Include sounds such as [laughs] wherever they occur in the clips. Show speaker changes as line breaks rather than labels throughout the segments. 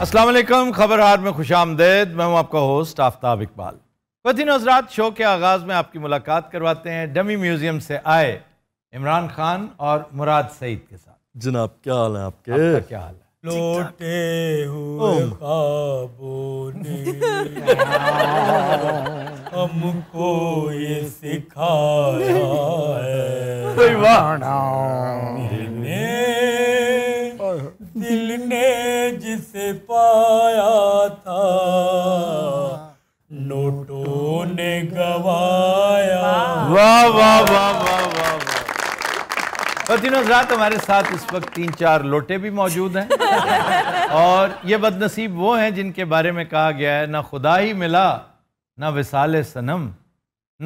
असलम खबर हार में खुश आमदेद मैं हूँ आपका होस्ट आफ्ताब इकबाल वतिन हजरात शो के आगाज़ में आपकी मुलाकात करवाते हैं डमी म्यूज़ियम से आए इमरान खान और मुराद
सईद के साथ जनाब क्या हाल है आपके क्या हाल है लोटे हुए हमको ये सिखाया है जिसे पाया था नोटों ने गवाया वाह वाह वाह वाह वाह फतिनो तो
हमारे साथ इस वक्त तीन चार लोटे भी मौजूद हैं और ये बदनसीब वो हैं जिनके बारे में कहा गया है ना खुदा ही मिला ना विसाल सनम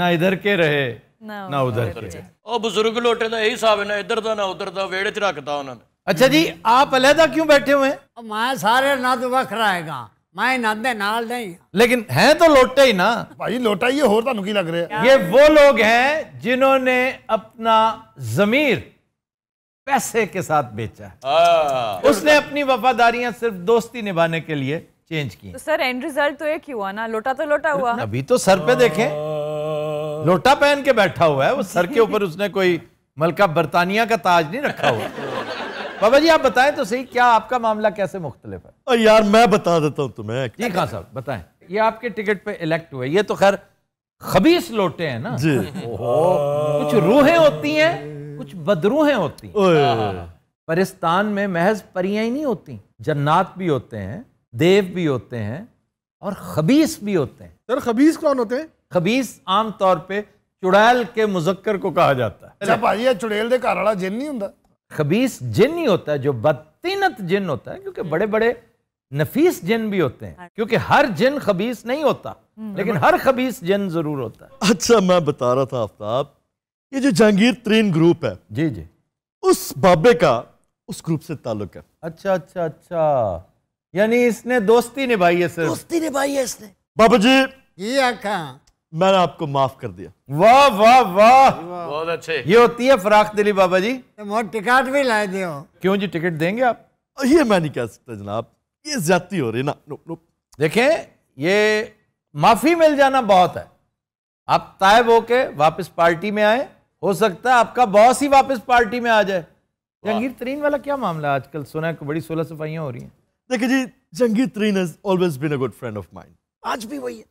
ना इधर के रहे ना उधर ਤੇ
ਉਹ ਬਜ਼ੁਰਗ ਲੋਟੇ ਦਾ ਇਹੀ ਹਿਸਾਬ ਹੈ ਨਾ ਇੱਧਰ ਦਾ ਨਾ ਉਧਰ ਦਾ ਵੇੜੇ 'ਚ ਰੱਖਦਾ ਉਹਨਾਂ
अच्छा जी आप अलहदा क्यों बैठे हुए हैं मैं सारे ना तो वखराएगा मैं नद ਨਾਲ
लेकिन है तो लोटे ही ना भाई लोटा ये ਹੈ, रहा ਤੁਹਾਨੂੰ ਕੀ है? ये वो लोग हैं जिन्होंने अपना जमीर पैसे के साथ बेचा है। हाँ। उसने अपनी वफादारियां सिर्फ दोस्ती निभाने के लिए चेंज की तो सर एंड रिजल्ट तो एक ही हुआ ना लोटा तो लोटा हुआ अभी तो सर पे देखें लोटा पहन के बैठा हुआ है वो सर के ऊपर उसने कोई मलका बर्तानिया का ताज नहीं रखा हुआ बाबा जी आप बताएं तो सही क्या आपका मामला कैसे मुख्तलिफ है यार मैं बता देता हूँ तुम्हें जी खान हाँ साहब बताएं ये आपके टिकट पे इलेक्ट हुए ये तो खैर खबीस लोटे हैं ना जी कुछ रूहें होती हैं कुछ बदरूहें होती हैं परिस्तान में महज परियां ही नहीं होती जन्नात भी होते हैं देव भी होते हैं और खबीस भी होते हैं सर खबीस कौन होते हैं खबीस आमतौर पर पे चुड़ैल के मुजक्कर को कहा जाता है अच्छा चुड़ैल ਦੇ ਘਰ ਵਾਲਾ ਜਿੰਨ ਨਹੀਂ खबीस जिन ही होता है जो बदतीनत जिन होता है क्योंकि बड़े बड़े नफीस जिन भी होते हैं क्योंकि हर जिन खबीस नहीं होता हम्म, लेकिन हर खबीस जिन जरूर होता है अच्छा
मैं बता रहा था आफ्ताब ये जो जहांगीर तरीन ग्रुप है जी जी उस बाबे का उस ग्रुप से ताल्लुक है
अच्छा अच्छा अच्छा यानी इसने दोस्ती निभाई है सर
दोस्ती निभाई है इसने
बाबा जी ये आखा मैंने आपको माफ कर दिया वाह वाह वाह
बहुत अच्छे ये
होती है फराख दिली बाबा जी टिकट भी लाए दे क्यों जी टिकट देंगे आप ये मैं नहीं कह सकता जनाब ये ज्यादा हो रही ना नो, नो। देखें ये माफी मिल जाना बहुत है आप तायब होके वापस पार्टी में आए हो सकता है आपका बॉस ही वापस पार्टी में आ जाए जंगीर तरीन वाला क्या मामला आजकल सुना है बड़ी सोलह सफाइयाँ हो रही हैं
देखिए जी Jahangir Tareen has always been a good friend of mine आज भी वही है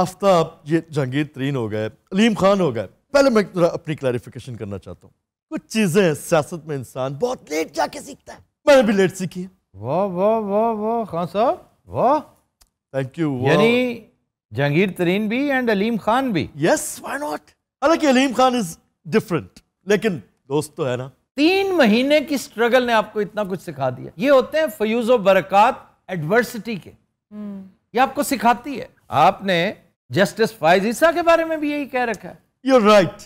आफ्ताब ये जहांगीर तरीन हो गए अलीम खान हो गए पहले मैं थोड़ा अपनी क्लैरिफिकेशन करना चाहता हूँ कुछ चीज़ें सियासत में इंसान बहुत लेट जाके सीखता है मैंने भी लेट सीखी है वाह वाह वाह वाह खान साहब वाह
थैंक यू यानी जहांगीर तरीन भी एंड अलीम खान भी यस व्हाई नॉट हालांकि अलीम खान इज डिफरेंट लेकिन दोस्त तो है ना तीन महीने की स्ट्रगल ने आपको इतना कुछ सिखा दिया ये होते हैं फयूज बरकत एडवर्सिटी के
हम्म।
ये आपको सिखाती है आपने जस्टिस फाइज ईसा के बारे में भी यही कह रखा है यूर राइट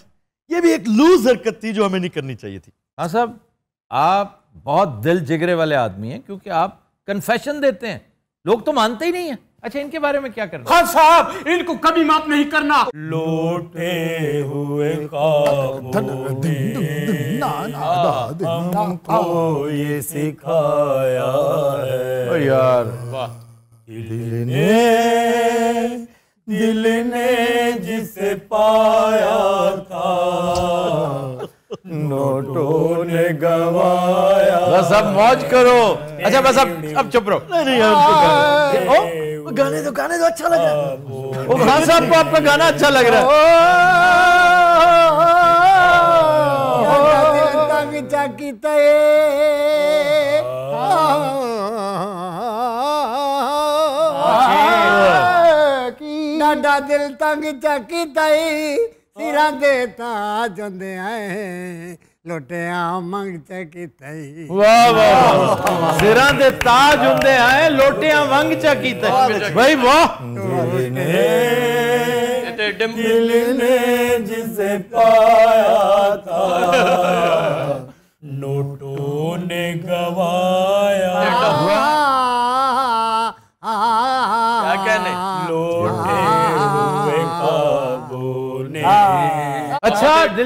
ये भी एक लूज हरकत थी जो हमें नहीं करनी चाहिए थी हाँ साहब आप बहुत दिल जिगरे वाले आदमी हैं क्योंकि आप कन्फेशन देते हैं लोग तो मानते ही नहीं है अच्छा इनके बारे में क्या करना हाँ साहब इनको कभी माफ नहीं करना लोटे
हुए हमको ये सिखाया यार
दिल ने जिसे पाया था नोटों ने
गवाया बस अब मौज करो अच्छा बस अब अब चुप रहो नहीं नहीं ओ
गाने तो गाने तो अच्छा लग रहा है
ओ खान साहब को आपका गाना अच्छा लग रहा
है तय ਸਾਡਾ ਦਿਲ ਤੰਗ ਚੱਕੀ ਤਈ ਸਿਰਾਂ ਦੇ ਤਾਜ ਹੁੰਦੇ ਆਏ ਲੋਟਿਆਂ ਮੰਗ ਚੱਕੀ ਤਈ
ਵਾਹ ਵਾਹ ਸਿਰਾਂ ਦੇ ਤਾਜ ਹੁੰਦੇ ਆਏ
ਲੋਟਿਆਂ ਮੰਗ ਚੱਕੀ
ਤਈ ਭਾਈ ਵਾਹ ਦਿਲ ਨੇ ਜਿਸੇ ਪਾਇਆ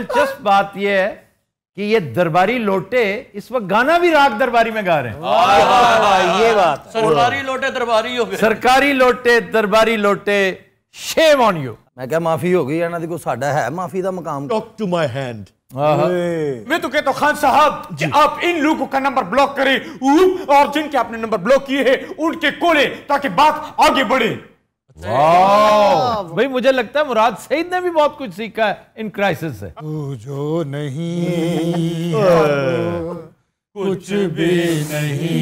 दिलचस्प बात यह है कि ये दरबारी लोटे इस वक्त गाना भी राग दरबारी में गा रहे हैं ये बात सरकारी लोटे दरबारी हो गए सरकारी लोटे दरबारी लोटे शेम ऑन यू मैं क्या माफी हो गई ਇਹਨਾਂ देखो ਕੋਈ है माफी का मुकाम टॉक टू ਟੂ हैंड मैं तो कहता हूँ खान साहब कि आप
इन लोगों का नंबर ब्लॉक करें और जिनके आपने नंबर ब्लॉक किए हैं उनके कोले ताकि
बात आगे बढ़े
भाई
मुझे लगता है मुराद सईद ने भी बहुत कुछ सीखा है इन क्राइसिस से जो नहीं [laughs] कुछ भी नहीं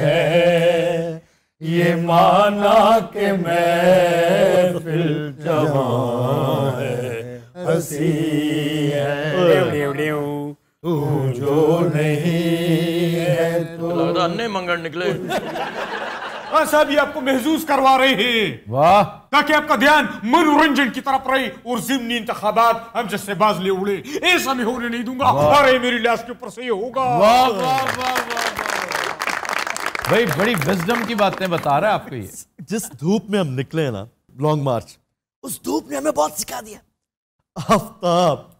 है ये
माना के मैं फिर
है हसी है तू जो नहीं है तो अन्य मंगन
निकले [laughs] ऐसा हाँ भी आपको महसूस करवा रहे हैं वाह ताकि आपका ध्यान मनोरंजन की तरफ रहे और जिमनी इंतबात हम जैसे बाज ले उड़े ऐसा मैं होने नहीं दूंगा अरे हाँ मेरी लाश के ऊपर से ये होगा वाह वाह वाह
भाई बड़ी विजडम की बातें बता रहा है आपको ये जिस धूप में हम निकले ना लॉन्ग मार्च उस धूप ने हमें बहुत सिखा दिया आफ्ताब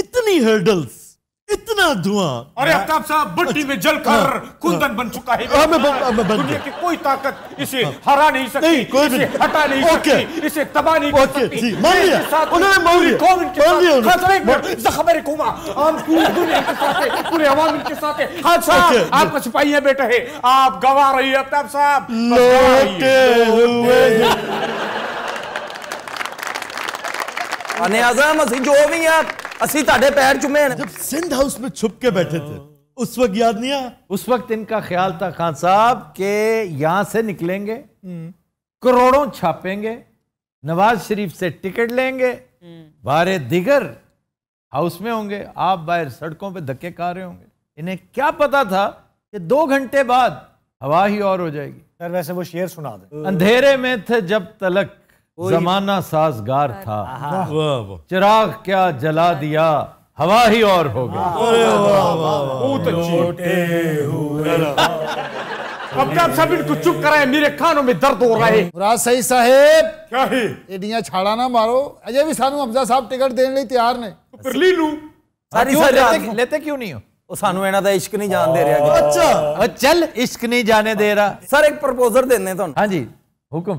इतनी हर्डल्स इतना धुआं अरे अफ्ताब
साहब बट्टी में जलकर हाँ, हाँ। कुंदन बन चुका है आ, हाँ, मैं, आ, मैं बन की कोई ताकत इसे हरा नहीं सकती नहीं, कोई इसे हटा नहीं सकती इसे तबाह नहीं कर सकती मान लिया उन्होंने मान लिया कौम इनके साथ एक मिनट जखबर कुमा आम पूरी दुनिया के साथ है पूरे अवाम के साथ है हां साहब आपका सिपाही है बेटा है आप गवा रही है अफ्ताब साहब लोटे हुए हैं
आजम ਅਸੀਂ जो भी है ਅਸੀਂ ਤੁਹਾਡੇ ਪੈਰ ਚੁੰਮੇ ਹਨ जब सिंध हाउस में छुप के बैठे थे उस वक्त याद नहीं आया उस वक्त इनका ख्याल था खान साहब के यहां से निकलेंगे करोड़ों छापेंगे नवाज शरीफ से टिकट लेंगे बारे दिगर हाउस में होंगे आप बाहर सड़कों पे धक्के खा रहे होंगे इन्हें क्या पता था कि दो घंटे बाद हवा ही और हो जाएगी सर वैसे वो शेर सुना
दे अंधेरे
में थे जब तलक जमाना साजगार था चिराग क्या जला दिया हवा ही और हो गई अब जब सब चुप कराए मेरे खानों में
दर्द हो रहा है राज सही साहेब क्या है एडियां छाड़ा ना मारो अजय भी सानू अफजा साहब टिकट देने ਲਈ ਤਿਆਰ ਨੇ ਫਿਰ ਲੈ ਲੂ ਸਾਰੀ ਸਾਰੇ
ਲੈਤੇ ਕਿਉਂ ਨਹੀਂ ਹੋ ਉਹ ਸਾਨੂੰ ਇਹਨਾਂ ਦਾ ਇਸ਼ਕ ਨਹੀਂ ਜਾਣ ਦੇ ਰਿਹਾ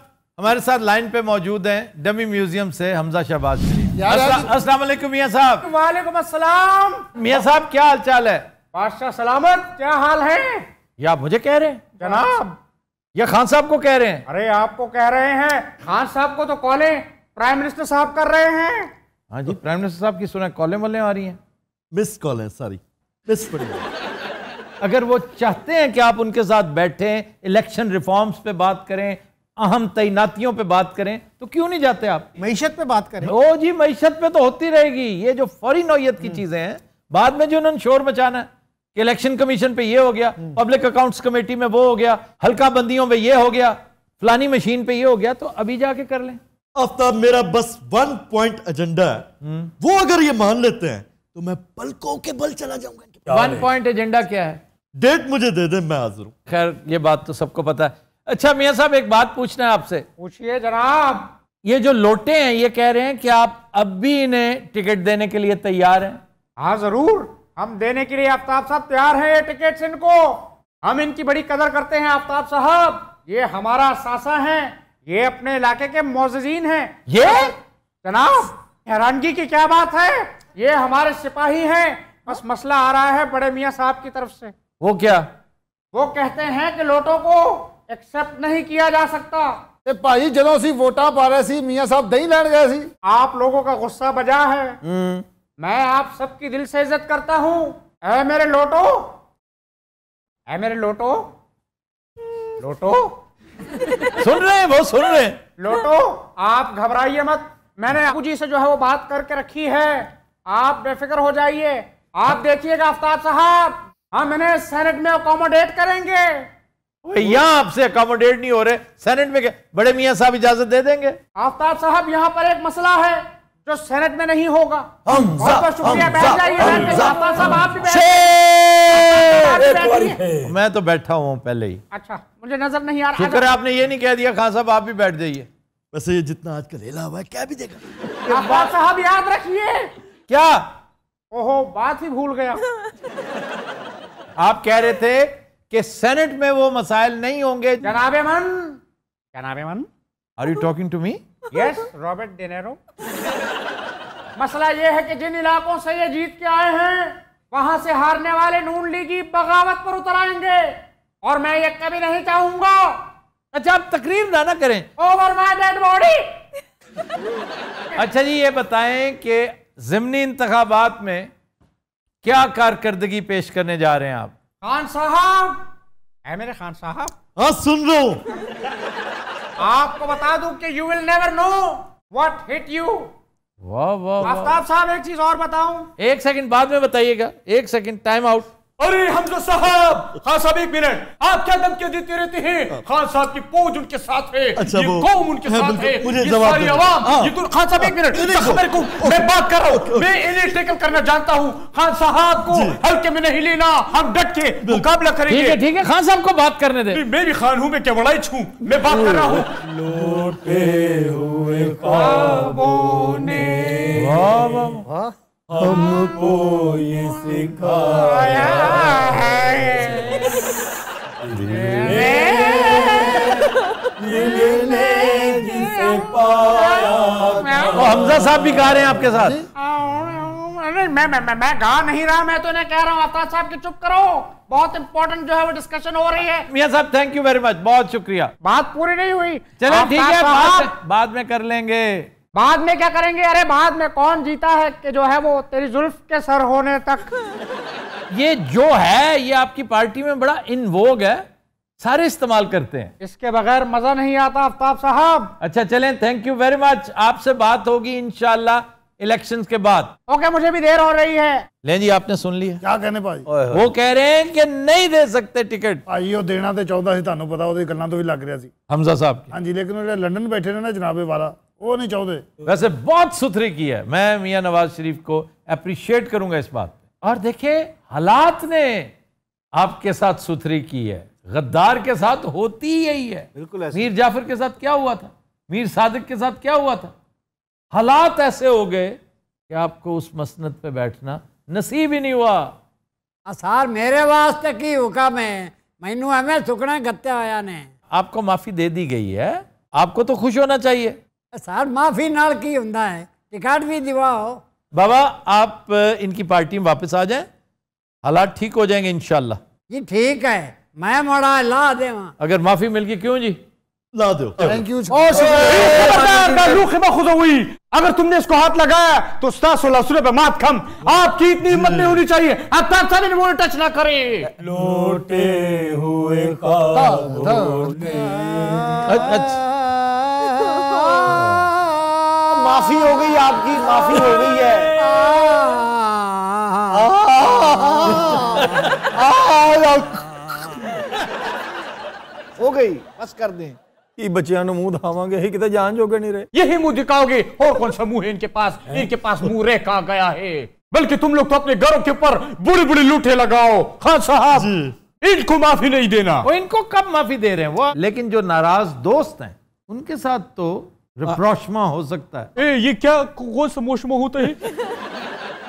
हमारे साथ लाइन पे मौजूद हैं डमी म्यूजियम से हमजा शहबाज शरीफ
अस्सलाम वालेकुम साहब वालेकुम अस्सलाम
साहब क्या हालचाल है
बादशाह सलामत क्या हाल है
या मुझे कह रहे हैं जनाब या खान साहब को कह रहे हैं
अरे आपको कह रहे हैं खान साहब को तो कॉले प्राइम मिनिस्टर साहब कर रहे हैं
हाँ जी प्राइम मिनिस्टर साहब की सुने कॉले वाले आ रही है मिस है सॉरी मिस अगर वो चाहते हैं कि आप उनके साथ बैठें इलेक्शन रिफॉर्म्स पे बात करें अहम तैनातियों पे बात करें तो क्यों नहीं जाते आप मीशत पे बात करें ओ जी मीशत पे तो होती रहेगी ये जो फौरी नौयत की हम्म। चीजें हैं बाद में जो उन्होंने शोर मचाना है कि इलेक्शन कमीशन पे ये हो गया हम्म। पब्लिक अकाउंट्स कमेटी में वो हो गया हल्का बंदियों में ये हो गया फलानी मशीन पे ये हो गया तो अभी जाके कर लें आफ्ताब
मेरा बस वन पॉइंट एजेंडा है हम्म। वो अगर ये मान लेते हैं तो मैं पलकों के बल चला जाऊंगा वन पॉइंट एजेंडा क्या है डेट मुझे दे दे मैं हाजिर हूं खैर ये बात
तो सबको पता है अच्छा मियाँ साहब एक बात पूछना है आपसे पूछिए जनाब ये जो लोटे हैं ये कह रहे हैं कि आप अब भी इन्हें टिकट देने के लिए तैयार हैं हाँ जरूर
हम देने के लिए आफ्ताब साहब तैयार हैं ये टिकट इनको हम इनकी बड़ी कदर करते हैं आफ्ताब साहब ये हमारा सासा है ये अपने इलाके के मोजीन हैं ये जनाब हैरानगी की क्या बात है ये हमारे सिपाही हैं बस मसला आ रहा है बड़े मियाँ साहब की तरफ से वो क्या वो कहते हैं कि लोटों को एक्सेप्ट नहीं किया जा सकता
ਤੇ ਭਾਈ ਜਦੋਂ वोटा पा रहे ਰਹੇ मियाँ साहब दही ਦਹੀਂ गए ਗਏ आप लोगों का गुस्सा बजा है हम्म।
मैं आप सबकी दिल से इज्जत करता हूँ ਕਰਤਾ ਹੂੰ ਐ ਮੇਰੇ ਲੋਟੋ ਐ लोटो सुन रहे हैं वो सुन रहे हैं लोटो आप घबराइए मत मैंने हाँ। आपू जी से जो है वो बात करके रखी है आप बेफिक्र हो जाइए आप देखिएगा आफ्ताब साहब हम इन्हें सेनेट में अकोमोडेट करेंगे
भैया आपसे अकोमोडेट नहीं हो रहे सेनेट में बड़े मियाँ साहब इजाजत दे देंगे
आफ्ताब साहब यहाँ पर एक मसला है जो सेनेट में नहीं होगा तो
मैं तो बैठा हूँ पहले ही
अच्छा मुझे नजर नहीं आ रहा शुक्र आपने ये नहीं
कह दिया खान साहब आप भी बैठ जाइए वैसे ये जितना आज कल हुआ है क्या
भी देखा आफ्ताब साहब याद रखिए
क्या
ओहो बात ही भूल
गया आप कह रहे थे कि सेनेट में वो मसाइल नहीं होंगे जनाबे मन जनाबे मन are you talking to me yes
Robert De Niro मसला ये है कि जिन इलाकों से ये जीत के आए हैं वहां से हारने वाले नून लीगी बगावत पर उतर आएंगे और मैं ये कभी नहीं चाहूंगा अच्छा
आप तकरीर ना ना करें
ओवर माय डेड बॉडी
अच्छा जी ये बताएं कि जिमनी इंतबात में क्या कारकर्दगी पेश करने जा रहे हैं आप
खान साहब है मेरे खान साहब हाँ सुन लो आपको बता दूं कि you will never know what hit you
वाह वाह आफ्ताब
साहब एक चीज और बताऊं
एक सेकंड बाद में बताइएगा एक सेकंड टाइम आउट अरे हमजा साहब खान साहब एक मिनट आप क्या धमकी देते
रहते हैं खान साहब की फौज उनके साथ है अच्छा ये कौम उनके है, हाँ, साथ है मुझे जवाब आवाम हाँ। ये तो खान साहब एक मिनट खबर को मैं बात कर रहा हूँ मैं इन्हें टैकल करना जानता हूँ खान साहब को हल्के में नहीं लेना हम डट के मुकाबला करेंगे ठीक है ठीक है खान साहब को बात करने दे मैं भी खान हूँ मैं क्या बड़ा छू मैं बात कर रहा हूँ
लोटे हुए
हमको ये सिखाया है
जिसे पाया हमजा साहब भी गा रहे हैं आपके साथ
नहीं मैं मैं मैं गा नहीं रहा मैं तो इन्हें कह रहा हूँ अफ्ताब साहब की चुप करो बहुत इंपॉर्टेंट जो है वो डिस्कशन हो रही है
मियाँ साहब थैंक यू वेरी मच बहुत शुक्रिया बात पूरी नहीं हुई चलो ठीक है बाद में कर लेंगे
बाद में क्या करेंगे अरे बाद में कौन जीता है कि जो है वो तेरी जुल्फ के सर होने तक
ये जो है ये आपकी पार्टी में बड़ा इन वोग है सारे इस्तेमाल करते हैं इसके बगैर मजा नहीं आता आफ्ताब साहब अच्छा चलें थैंक यू वेरी मच आपसे बात होगी इनशाला इलेक्शंस के बाद ओके okay, मुझे भी देर हो रही है ले जी आपने सुन लिया क्या कहने भाई वो कह रहे हैं कि नहीं दे सकते टिकट ਭਾਈ देना तो चौदह ਚਾਹੁੰਦਾ
तुम तो पता ਪਤਾ तो, तो भी लग रहा है हमजा साहब हाँ जी लेकिन लंडन बैठे ਜਿਹੜੇ ਲੰਡਨ ਬੈਠੇ ਨੇ वो नहीं चाहते
वैसे बहुत सुथरी की है मैं मियाँ नवाज शरीफ को अप्रिशिएट करूंगा इस बात पे और देखिए हालात ने आपके साथ सुथरी की है गद्दार के साथ होती ही यही है बिल्कुल मीर जाफर के साथ क्या हुआ था मीर सादिक के साथ क्या हुआ था हालात ऐसे हो गए कि आपको उस मसनत पे बैठना नसीब ही नहीं हुआ असार मेरे वास्ते की हुक्म है मैनू हमें सुखना गत्ते आया ने आपको माफ़ी दे दी गई है आपको तो खुश होना चाहिए
सर माफी नाल की ਹੁੰਦਾ है टिकट भी दिवाओ
बाबा आप इनकी पार्टी में वापस आ जाए हालात ठीक हो जाएंगे इनशाला
जी ठीक है मैं मोड़ा ला दे
अगर माफी मिल गई क्यों जी ला दो
थैंक यू खुद हुई अगर तुमने इसको हाथ लगाया तो सता सोलह सौ रुपए मात खम आपकी इतनी हिम्मत नहीं होनी चाहिए आप तार ने बोले टच ना करें लोटे हुए अच्छा माफी हो गई आपकी माफी हो गई है हो गई बस कर दें ये मुंह धावांगे ही कितने जान जोगे नहीं रहे यही मुंह दिखाओगे और कौन सा मुंह है इनके पास इनके पास मुंह रह कहा गया है बल्कि तुम लोग तो अपने घरों के ऊपर
बुरी बुरी लूटे लगाओ खान साहब इनको माफी नहीं देना वो इनको कब माफी दे रहे हैं वो लेकिन जो नाराज दोस्त हैं उनके साथ तो रिप्रोशमा हो सकता है ए, ये क्या कौन सा मोशमा होता है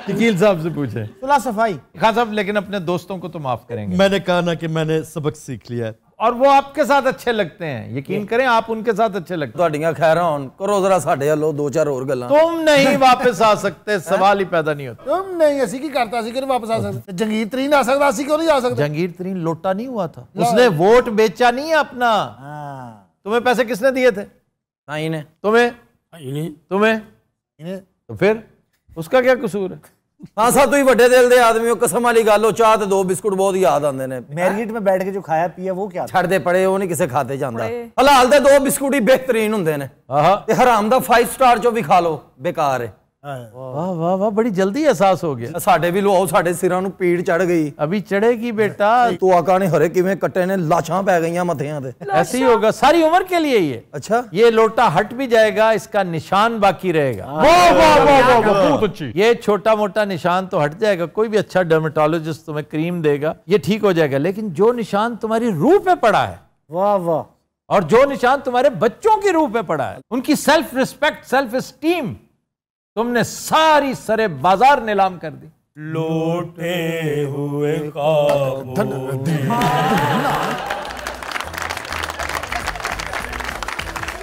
वकील साहब से पूछे सुला सफाई खास हाँ साहब लेकिन अपने दोस्तों को तो माफ करेंगे
मैंने कहा ना कि मैंने सबक सीख लिया है
और वो आपके साथ अच्छे लगते हैं यकीन करें आप उनके साथ अच्छे लगते ਤੁਹਾਡੀਆਂ ਖੈਰਾਂ ਹੋਣ ਕਰੋ ਜ਼ਰਾ ਸਾਡੇ ਵੱਲੋਂ ਦੋ ਚਾਰ ਹੋਰ ਗੱਲਾਂ तुम नहीं वापस आ सकते सवाल ही पैदा नहीं होता
तुम नहीं ऐसी की करता ऐसी ਕਿ वापस
आ सकते जंगीर तरीन आ सकता ऐसी क्यों नहीं आ ਸਕਦਾ जंगीर तरीन लोटा नहीं हुआ था उसने वोट बेचा नहीं अपना हाँ। तुम्हें पैसे किसने दिए थे ना इन्हें तुम्हें इन्हें तुम्हें इन्हें तो फिर उसका क्या कसूर है ਹਾਂ ਸਾ ਤੁਸੀਂ ਵੱਡੇ ਦਿਲ ਦੇ ਆਦਮੀ ਹੋ ਕਸਮ ਵਾਲੀ ਗੱਲ ਹੋ ਚਾਹ ਤੇ ਦੋ ਬਿਸਕੁਟ ਬਹੁਤ ਯਾਦ ਆਉਂਦੇ ਨੇ
ਮੈਰਿਟ ਮੈਂ ਬੈਠ ਕੇ ਜੋ ਖਾਇਆ ਪੀਆ ਉਹ ਕਿਆ
ਛੱਡ ਦੇ ਪੜੇ ਉਹ ਨਹੀਂ ਕਿਸੇ ਖਾਤੇ ਜਾਂਦਾ ਹਲਾਲ ਦੇ ਦੋ ਬਿਸਕੁਟ ਹੀ ਬਿਹਤਰੀਨ ਹੁੰਦੇ ਨੇ ਆਹਾ ਤੇ ਹਰਾਮ ਦਾ 5 ਸਟਾਰ ਚੋਂ ਵੀ ਖਾ ਲਓ ਬੇਕਾਰ ਹੈ
ਵਾਹ ਵਾਹ ਵਾਹ ਬੜੀ ਜਲਦੀ ਅਹਿਸਾਸ ਹੋ ਗਿਆ ਸਾਡੇ ਵੀ ਲਵਾਓ ਸਾਡੇ ਸਿਰਾਂ
ਨੂੰ ਪੀੜ ਚੜ ਗਈ ਅਭੀ ਚੜੇਗੀ ਬੇਟਾ
अच्छा ये लोटा हट भी जाएगा इसका निशान बाकी रहेगा हाँ, ये छोटा मोटा निशान तो हट जाएगा कोई भी अच्छा डर्मेटोलॉजिस्ट तुम्हें क्रीम देगा ये ठीक हो जाएगा लेकिन जो निशान तुम्हारी रूह पे पड़ा है वाह वाह और जो निशान तुम्हारे बच्चों की रूह पे पड़ा है उनकी सेल्फ रिस्पेक्ट सेल्फ स्टीम तुमने सारी सरे बाजार नीलाम कर दी
लोटे हुए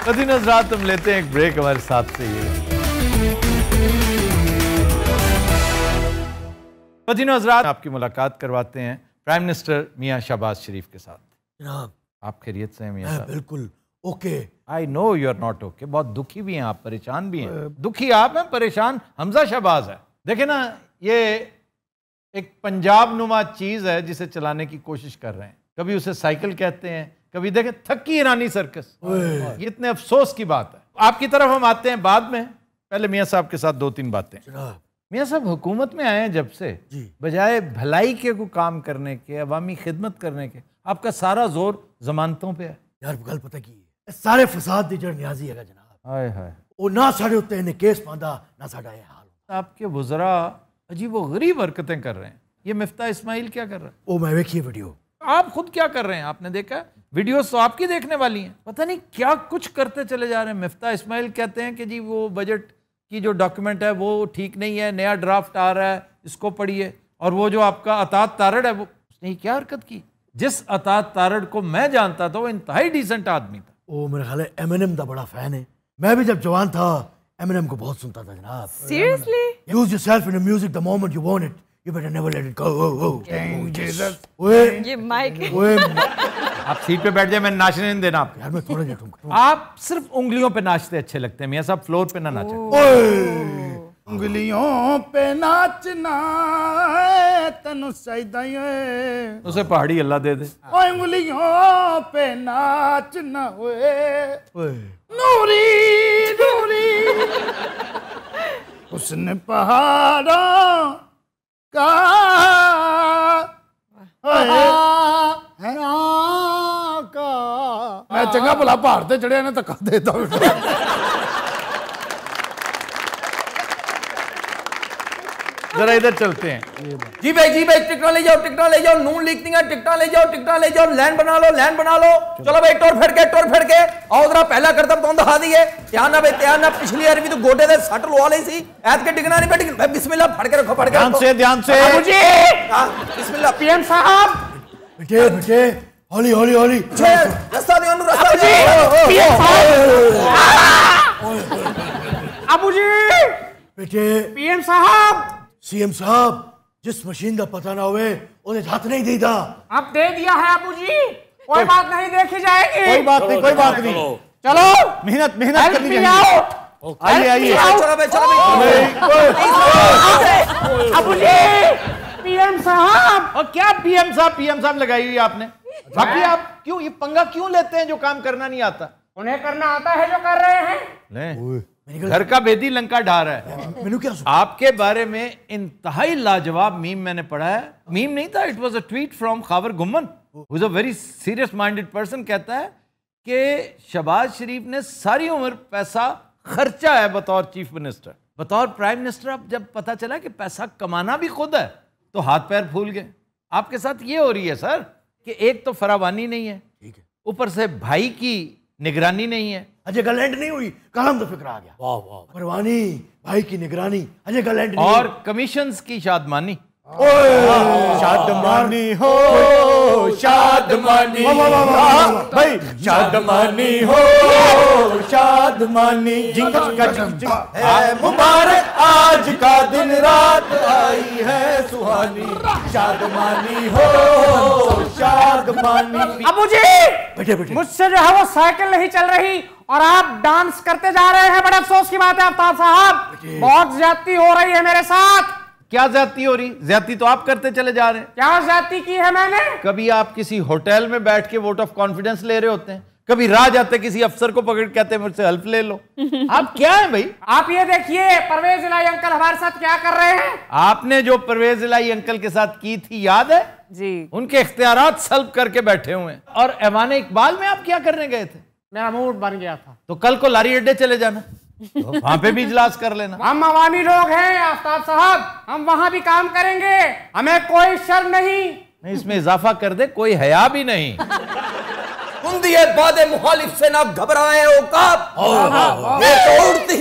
कदी नजरा तुम लेते हैं एक ब्रेक हमारे साथ से ये मदीनो हजरात आपकी मुलाकात करवाते हैं प्राइम मिनिस्टर मियाँ शहबाज शरीफ के साथ जनाब आप खैरियत से हैं मियाँ बिल्कुल okay I know you are not okay बहुत दुखी भी हैं आप परेशान भी हैं uh, दुखी आप हैं परेशान हमजा शहबाज है देखे ना ये एक पंजाब नुमा चीज़ है जिसे चलाने की कोशिश कर रहे हैं कभी उसे साइकिल कहते हैं कभी देखें थकी ईरानी सर्कस ये इतने अफसोस की बात है आपकी तरफ हम आते हैं बाद में पहले मियाँ साहब के साथ दो तीन बातें मियाँ साहब हुकूमत में आए हैं जब से बजाय भलाई के को काम करने के अवामी खिदमत करने के आपका सारा जोर जमानतों
पे है यार गल पता की सारे फसाद की जड़ न्याजी है जनाब हाय हाय वो ना साढ़े उत्ते इन्हें केस पाँदा ना साढ़ा ये
हाल आपके वजरा अजीब व गरीब हरकतें कर रहे हैं ये मिफ्ता इस्माइल क्या कर रहा है
वो मैं देखिए वीडियो
आप खुद क्या कर रहे हैं आपने देखा वीडियोस तो आपकी देखने वाली हैं पता नहीं क्या कुछ करते चले जा रहे हैं मिफ्ता इस्माइल कहते हैं कि जी वो बजट की जो डॉक्यूमेंट है वो ठीक नहीं है नया ड्राफ्ट आ रहा है इसको पढ़िए और वो जो आपका अतात तारड़ है वो उसने क्या हरकत की जिस अतात तारड़ को मैं जानता था वो
इंतहाई डिसेंट आदमी था ओ मेरे ख्याल एम एन एम का बड़ा फ़ैन है मैं भी जब जवान था एम एन एम को बहुत सुनता था जनाब seriously lose yourself in music the moment you want it you better never let it go oh oh Jesus ओए
ये माइक
ओए आप सीट पे बैठ जाए मैं
नाचने नहीं देना आप यार मैं थोड़ा लेटूंगा आप सिर्फ उंगलियों पे नाचते अच्छे लगते हैं मियां साहब फ्लोर पे ना नाचे ओए oh.
उंगलियों पे नाचना तेन सैदाए
पहाड़ी अल्लाह दे दे
उंगलियों पे नाचना हुए नूरी नूरी उसने पहाड़ों का का मैं चंगा भला पहाड़ चढ़िया ने धक्का देता
जरा इधर चलते हैं जी भाई जी भाई टिकटा ले जाओ टिकटा ले जाओ नून लिख देंगे टिकटा ले जाओ टिकटा ले जाओ लैंड बना लो लैंड बना लो चलो भाई टोर फेड़ के टोर फेड़ के आओ जरा पहला करतब तो दिखा दिए ध्यान ना भाई ध्यान ना पिछली बार भी तो गोटे दे सट लवा ले सी ऐत के टिकना नहीं बेटी बिस्मिल्लाह फड़ के रखो फड़ के ध्यान से ध्यान से बाबू जी बिस्मिल्लाह पीएम साहब
बेटे बेटे हौली हौली हौली रास्ता दे अनु रास्ता जी पीएम साहब अबू जी बेटे पीएम साहब सीएम साहब जिस मशीन का पता ना होवे उन्हें हाथ नहीं देता
अब दे दिया है बाबू जी कोई बात नहीं देखी
जाएगी कोई बात नहीं कोई बात नहीं चलो मेहनत मेहनत करनी चाहिए आइए आइए
बाबू जी पीएम
साहब और क्या पीएम साहब पीएम साहब लगाई हुई आपने बाकी आप क्यों ये पंगा क्यों लेते हैं जो काम करना नहीं आता उन्हें करना आता है जो कर रहे हैं नहीं। घर का बेदी लंका ढा रहा है हाँ, मैंने क्या सुना आपके बारे में इंतहाई लाजवाब मीम मैंने पढ़ा है मीम नहीं था it was a tweet from Khawar Gumman is a very serious minded person कहता है कि शबाज शरीफ ने सारी उम्र पैसा खर्चा है बतौर चीफ मिनिस्टर बतौर प्राइम मिनिस्टर अब जब पता चला कि पैसा कमाना भी खुद है तो हाथ पैर फूल गए आपके साथ ये हो रही है सर कि एक तो फरावानी नहीं है ऊपर से भाई की निगरानी नहीं है अजय गलैंड नहीं हुई
कलम तो फिक्र आ गया वाह वाह परवानी भाई की निगरानी अजय गलैंड और
कमीशन की शादमानी शादमानी हो शादमानी
भाई शादमानी हो शादमानी मुबारक आज का दिन रात आई है सुहानी
शादमानी हो शादमानी अब मुझे
बैठे
मुझसे जो है वो साइकिल नहीं चल रही और आप डांस करते जा रहे हैं बड़े अफसोस की बात है अवतार साहब
बहुत ज्यादती हो रही है मेरे साथ क्या ज्यादा हो रही ज्यादा तो आप करते चले जा रहे हैं क्या ज्यादा की है मैंने कभी आप किसी होटल में बैठ के वोट ऑफ कॉन्फिडेंस ले रहे होते हैं कभी राह जाते किसी अफसर को पकड़ कहते हैं मुझसे हेल्प ले लो [laughs] आप क्या है भाई आप
ये देखिए परवेज इलाई अंकल हमारे साथ क्या कर रहे हैं
आपने जो परवेज इलाई अंकल के साथ की थी याद है जी उनके इख्तियार सल्ब करके बैठे हुए हैं और ऐवान इकबाल में आप क्या करने गए थे मेरा मूड बन गया था तो कल को लारी अड्डे चले जाना तो वहाँ पे भी इजलास कर लेना
हम अवामी लोग हैं आफ्ताब साहब हम वहाँ भी काम करेंगे हमें
कोई शर्म नहीं नहीं इसमें इजाफा कर दे कोई हया भी नहीं
बादे मुखालिफ से ना घबराए तो उड़ती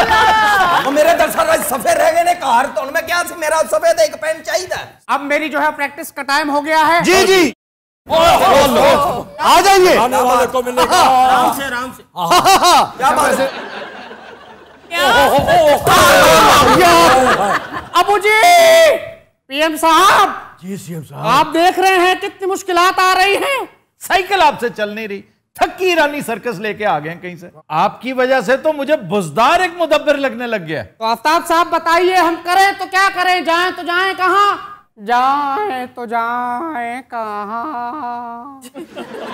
[laughs] मेरे दरअसल सफेद रह गए ने कार तो उनमें क्या मेरा सफेद एक
पेन चाहिए अब मेरी जो है प्रैक्टिस का टाइम हो गया है जी जी
आ जाइए आने वाले को मिलेगा आराम से आराम से क्या बात है अबू जी
पीएम साहब जी
सीएम साहब आप
देख रहे हैं कितनी मुश्किलात आ रही हैं साइकिल आपसे चल नहीं रही थक रानी सर्कस लेके आ गए कहीं से आपकी वजह से तो मुझे बुजदार एक मुदब्बर लगने लग गया तो आफ्ताब साहब
बताइए हम करें तो क्या करें जाए तो जाए कहा जाए तो जाए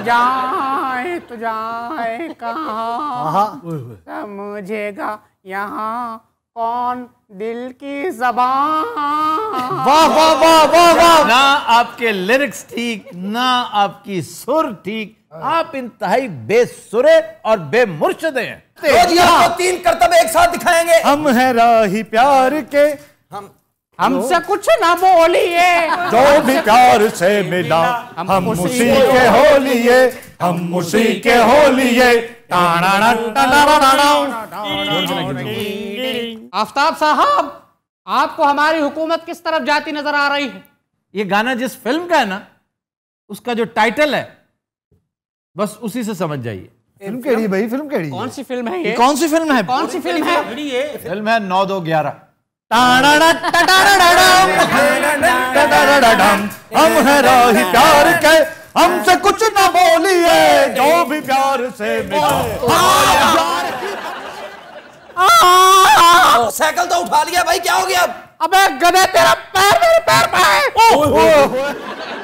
जाए तो जाए कहा मुझेगा यहाँ कौन दिल की जबान
वाह वाह वाह वाह वाह ना आपके लिरिक्स ठीक ना आपकी सुर ठीक आप इंतहाई बेसुरे और बेमुर्शद हैं तीन करतब एक साथ दिखाएंगे हम है राही प्यार के हम हमसे कुछ ना
बोलिए [laughs] जो भी प्यार से मिला हम उसी के हो हम उसी के हो
आफ्ताब साहब आपको हमारी हुकूमत किस तरफ जाती
नजर आ रही है ये गाना जिस फिल्म का है ना उसका जो टाइटल है बस उसी से समझ जाइए फिल्म केड़ी भाई फिल्म केड़ी कौन सी फिल्म है ये कौन सी फिल्म है कौन सी फिल्म है फिल्म है नौ दो ग्यारह हम है राही प्यार के
हमसे कुछ ना बोलिए जो भी प्यार से
साइकिल तो उठा लिया भाई क्या हो गया अबे गधे तेरा पैर मेरे
पैर पे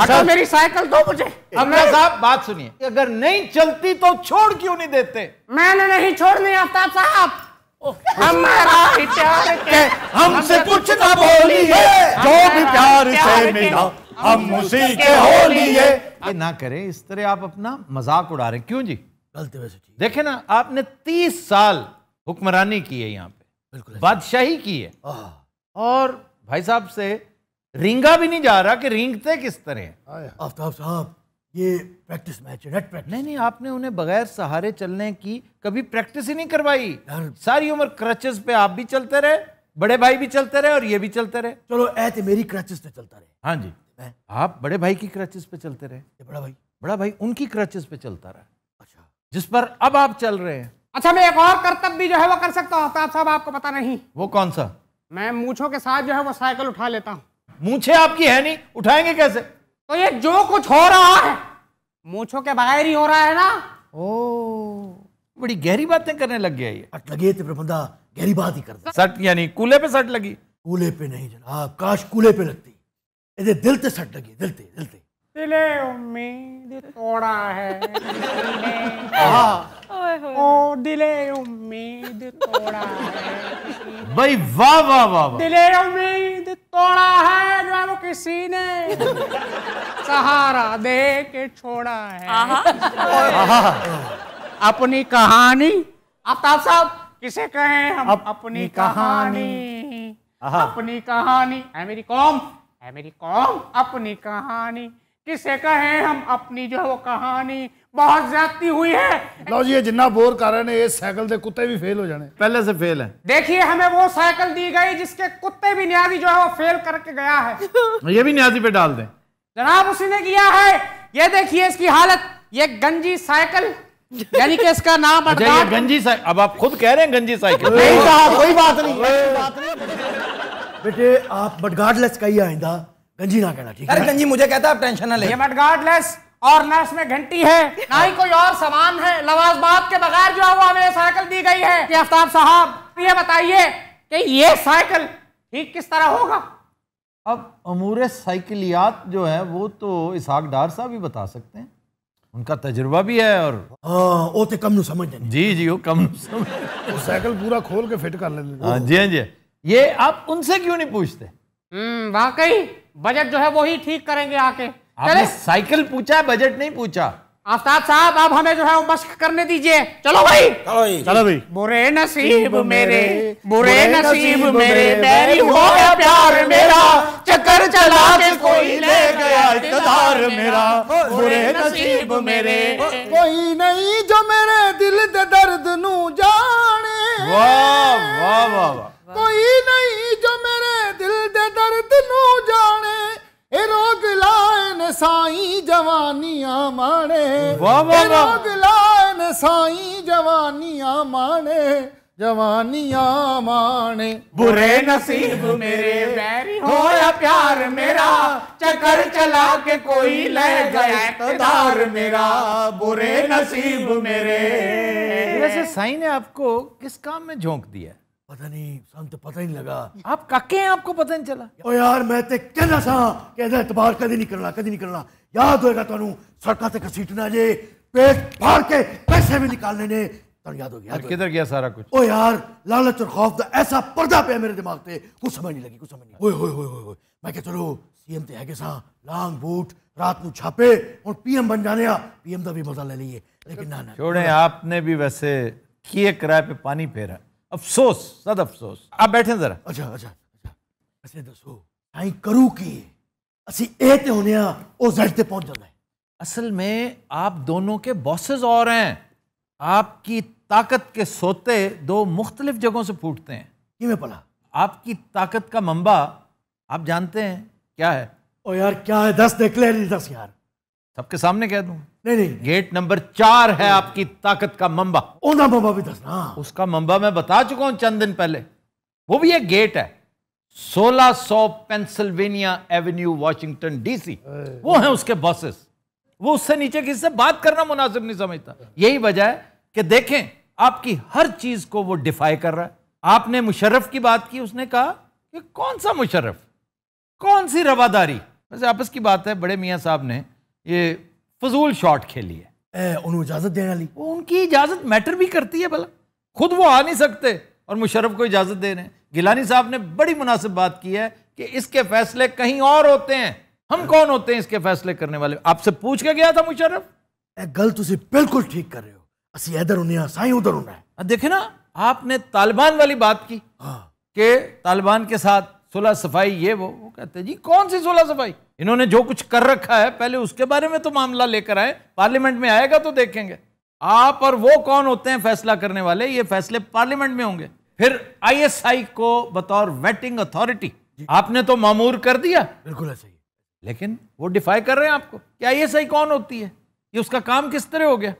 अगर मेरी साइकिल दो मुझे अमरा साहब बात सुनिए अगर नहीं चलती तो छोड़ क्यों नहीं देते मैंने नहीं छोड़ने आता
साहब [laughs] तो हमारा प्यार हमसे कुछ ना बोलिए
जो भी प्यार से मिला हम उसी के हो लिए
ना करें इस तरह आप अपना मजाक उड़ा रहे क्यों जी गलती वैसे देखे ना आपने तीस साल हुक्मरानी की है यहाँ पे बिल्कुल बादशाही की है और भाई साहब से रिंगा भी नहीं जा रहा कि रिंगते किस तरह हाँ आफ्ताब साहब ये प्रैक्टिस मैच है नेट प्रैक्टिस नहीं नहीं आपने उन्हें बगैर सहारे चलने की कभी प्रैक्टिस ही नहीं करवाई सारी उम्र क्रचेस पे आप भी चलते रहे बड़े भाई भी चलते रहे और ये भी चलते रहे चलो ऐसे मेरी क्रचेस पे चलता रहे हाँ जी मैं? आप बड़े भाई की क्रचेस पे चलते रहे बड़ा भाई बड़ा भाई उनकी क्रचेस पे चलता रहा अच्छा जिस पर अब आप चल रहे हैं
अच्छा
मैं एक और कर्तव्य भी जो है वो कर सकता हूँ आफ्ताब साहब आपको पता नहीं वो कौन सा मैं मूछों के साथ जो है वो साइकिल उठा लेता
हूँ
मूछे आपकी है नहीं उठाएंगे कैसे तो ये जो कुछ हो रहा है मूछों के बगैर ही हो रहा है ना ओ बड़ी गहरी बातें करने लग गया ये अट
लगे थे बंदा गहरी बात ही कर सट यानी कूले पे सट लगी कूले पे नहीं जनाब काश कूले पे लगती दिल ते सट लगी दिलते दिलते
दिले उम्मीद तोड़ा है
ओ दिले
उम्मीद तोड़ा
है [laughs] भाई वाह वाह वाह दिले
उम्मीद तोड़ा है जो वो किसी ने सहारा दे के छोड़ा है अपनी कहानी आता साहब किसे कहें हम अप, अपनी कहानी अपनी कहानी है मेरी कौम है मेरी कौम अपनी कहानी कि सेका है हम अपनी जो है वो कहानी बहुत ज्यादा हुई है
लो जी जिन्ना बोर कारण है ये साइकिल से कुत्ते भी फेल
हो
जाने पहले से फेल है
देखिए हमें वो साइकिल दी गई जिसके कुत्ते भी न्याजी जो है वो फेल करके गया है
[laughs] ये भी न्याजी पे डाल दें
जनाब उसी ने किया है ये देखिए इसकी हालत ये गंजी साइकिल यानी कि इसका नाम अच्छा, ये
गंजी साइकिल अब आप खुद कह रहे हैं गंजी साइकिल नहीं कहा कोई बात नहीं
[laughs] बेटे आप बटगाड़
लचकाइए आइंदा गंजी ना कहना ठीक है अरे गंजी मुझे कहता है आप टेंशन ना ले ये बट गॉडलेस और ना इसमें
घंटी है ना ही कोई और सामान है लवाजमात के बगैर जो है वो हमें साइकिल दी गई है कि आफ्ताब साहब ये बताइए कि ये साइकिल ठीक किस तरह होगा
अब अमूर साइकिलियात जो है वो तो इसहाक डार साहब ही बता सकते हैं उनका तजुर्बा भी है और हाँ वो तो कम समझ जी जी वो कम समझ साइकिल पूरा खोल के फिट कर लेते हैं हाँ, जी हाँ जी ये आप उनसे क्यों नहीं पूछते हम्म, वाकई बजट जो है वो ही ठीक करेंगे आके आपने साइकिल पूछा बजट नहीं पूछा
आफ्ताब साहब आप हमें जो है मस्क करने दीजिए चलो भाई चलो भाई बुरे नसीब मेरे बुरे नसीब मेरे मेरी हो गया प्यार मेरा
चक्कर चला के कोई ले गया इकदार मेरा बुरे नसीब
मेरे कोई नहीं जो मेरे दिल दे दर्द नू जाने
वाह वाह वाह
कोई नहीं जो मेरे दिल दे दर्द नू जाने साई जवानिया माने रोग वाह साई जवानिया माने जवानिया माने बुरे नसीब मेरे बैरी या प्यार
मेरा चक्कर चला के कोई ले गया इकदार
मेरा बुरे नसीब मेरे वैसे
साई ने आपको किस काम में
झोंक दिया पता नहीं तो पता ही नहीं लगा
आप कक्के हैं आपको पता नहीं चला
ओ यार मैं तो कहना सा कि ऐसा इतबार कभी नहीं करना कभी नहीं करना याद होएगा ਤੁਹਾਨੂੰ सड़क से ਘਸੀਟਣਾ जे पेट फाड़ के पैसे भी निकालने ने याद हो गया ਹੋ ਗਿਆ ਕਿੱਧਰ ਗਿਆ ਸਾਰਾ ਕੁਝ ਓ ਯਾਰ ਲਾਲਚ ਔਰ ਖੌਫ ਦਾ ਐਸਾ ਪਰਦਾ ਪਿਆ ਮੇਰੇ ਦਿਮਾਗ ਤੇ ਕੁਝ ਸਮਝ ਨਹੀਂ ਲੱਗੀ ਕੁਝ ਸਮਝ ओए ਓਏ ਹੋਏ ਹੋਏ ਹੋਏ ਮੈਂ ਕਿਹਾ ਚਲੋ ਸੀਐਮ ਤੇ ਹੈਗੇ सा ਲਾਂਗ बूट रात को छापे और पीएम बन जाने पीएम का भी मजा ले लिए लेकिन ना ना
छोड़े आपने भी वैसे किए किराए पे पानी फेरा अफसोस सद अफसोस आप बैठे जरा अच्छा अच्छा
अच्छा दसो आई करूँ की असि ए ते होने ओ जेड ते पहुंच जाना असल में
आप दोनों के बॉसेस और हैं आपकी ताकत के सोते दो मुख्तलिफ जगहों से फूटते हैं कि मैं पला आपकी ताकत का मंबा आप जानते हैं क्या है ओ यार क्या है दस देख ले दस यार सबके सामने कह दू नहीं नहीं गेट नंबर चार है आपकी ताकत का मंबा ओना मंबा भी दसना उसका मंबा मैं बता चुका हूं चंद दिन पहले वो भी एक गेट है 1600 पेंसिल्वेनिया एवेन्यू वॉशिंगटन डीसी वो है उसके बॉसेस वो उससे नीचे किसी से बात करना मुनासिब नहीं समझता यही वजह है कि देखें आपकी हर चीज को वो डिफाई कर रहा है आपने मुशर्रफ की बात की उसने कहा कि कौन सा मुशर्रफ कौन सी रवादारी वैसे आपस की बात है बड़े मियाँ साहब ने ये फजूल शॉट
खेली है इजाजत देने वाली
उनकी इजाजत मैटर भी करती है भला खुद वो आ नहीं सकते और मुशरफ को इजाजत दे रहे हैं गिलानी साहब ने बड़ी मुनासिब बात की है कि इसके फैसले कहीं और होते हैं हम कौन होते हैं इसके फैसले करने वाले आपसे पूछ के गया था मुशरफ
गल तुम बिल्कुल ठीक कर रहे हो असि इधर होने साई उधर होना
है देखे ना आपने तालिबान वाली बात की हाँ। के तालिबान के साथ सोलह सफाई ये वो वो कहते हैं जी कौन सी सोलह सफाई इन्होंने जो कुछ कर रखा है पहले उसके बारे में तो मामला लेकर आए पार्लियामेंट में आएगा तो देखेंगे आप और वो कौन होते हैं फैसला करने वाले ये फैसले पार्लियामेंट में होंगे फिर आईएसआई को बतौर वेटिंग अथॉरिटी आपने तो मामूर कर दिया बिल्कुल ऐसा ही लेकिन वो डिफाई कर रहे हैं आपको कि आईएसआई कौन होती है ये उसका काम किस तरह हो गया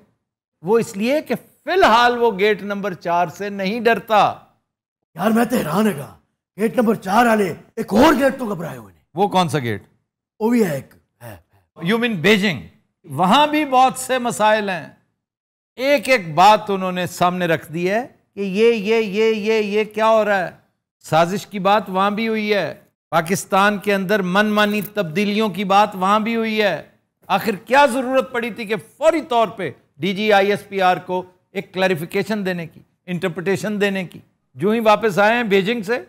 वो इसलिए कि फिलहाल वो गेट नंबर चार से नहीं
डरता यार मैं तो हैरान है गेट नंबर चार वाले एक और गेट तो घबराए हुए
वो कौन सा गेट
वो भी है एक यू मीन बेजिंग वहां भी
बहुत से मसाइल हैं एक एक बात उन्होंने सामने रख दी है कि ये ये ये ये ये क्या हो रहा है साजिश की बात वहां भी हुई है पाकिस्तान के अंदर मनमानी तब्दीलियों की बात वहां भी हुई है आखिर क्या जरूरत पड़ी थी कि फौरी तौर पे डीजीआईएसपीआर को एक क्लैरिफिकेशन देने की इंटरप्रिटेशन देने की जो ही वापस आए हैं बेजिंग से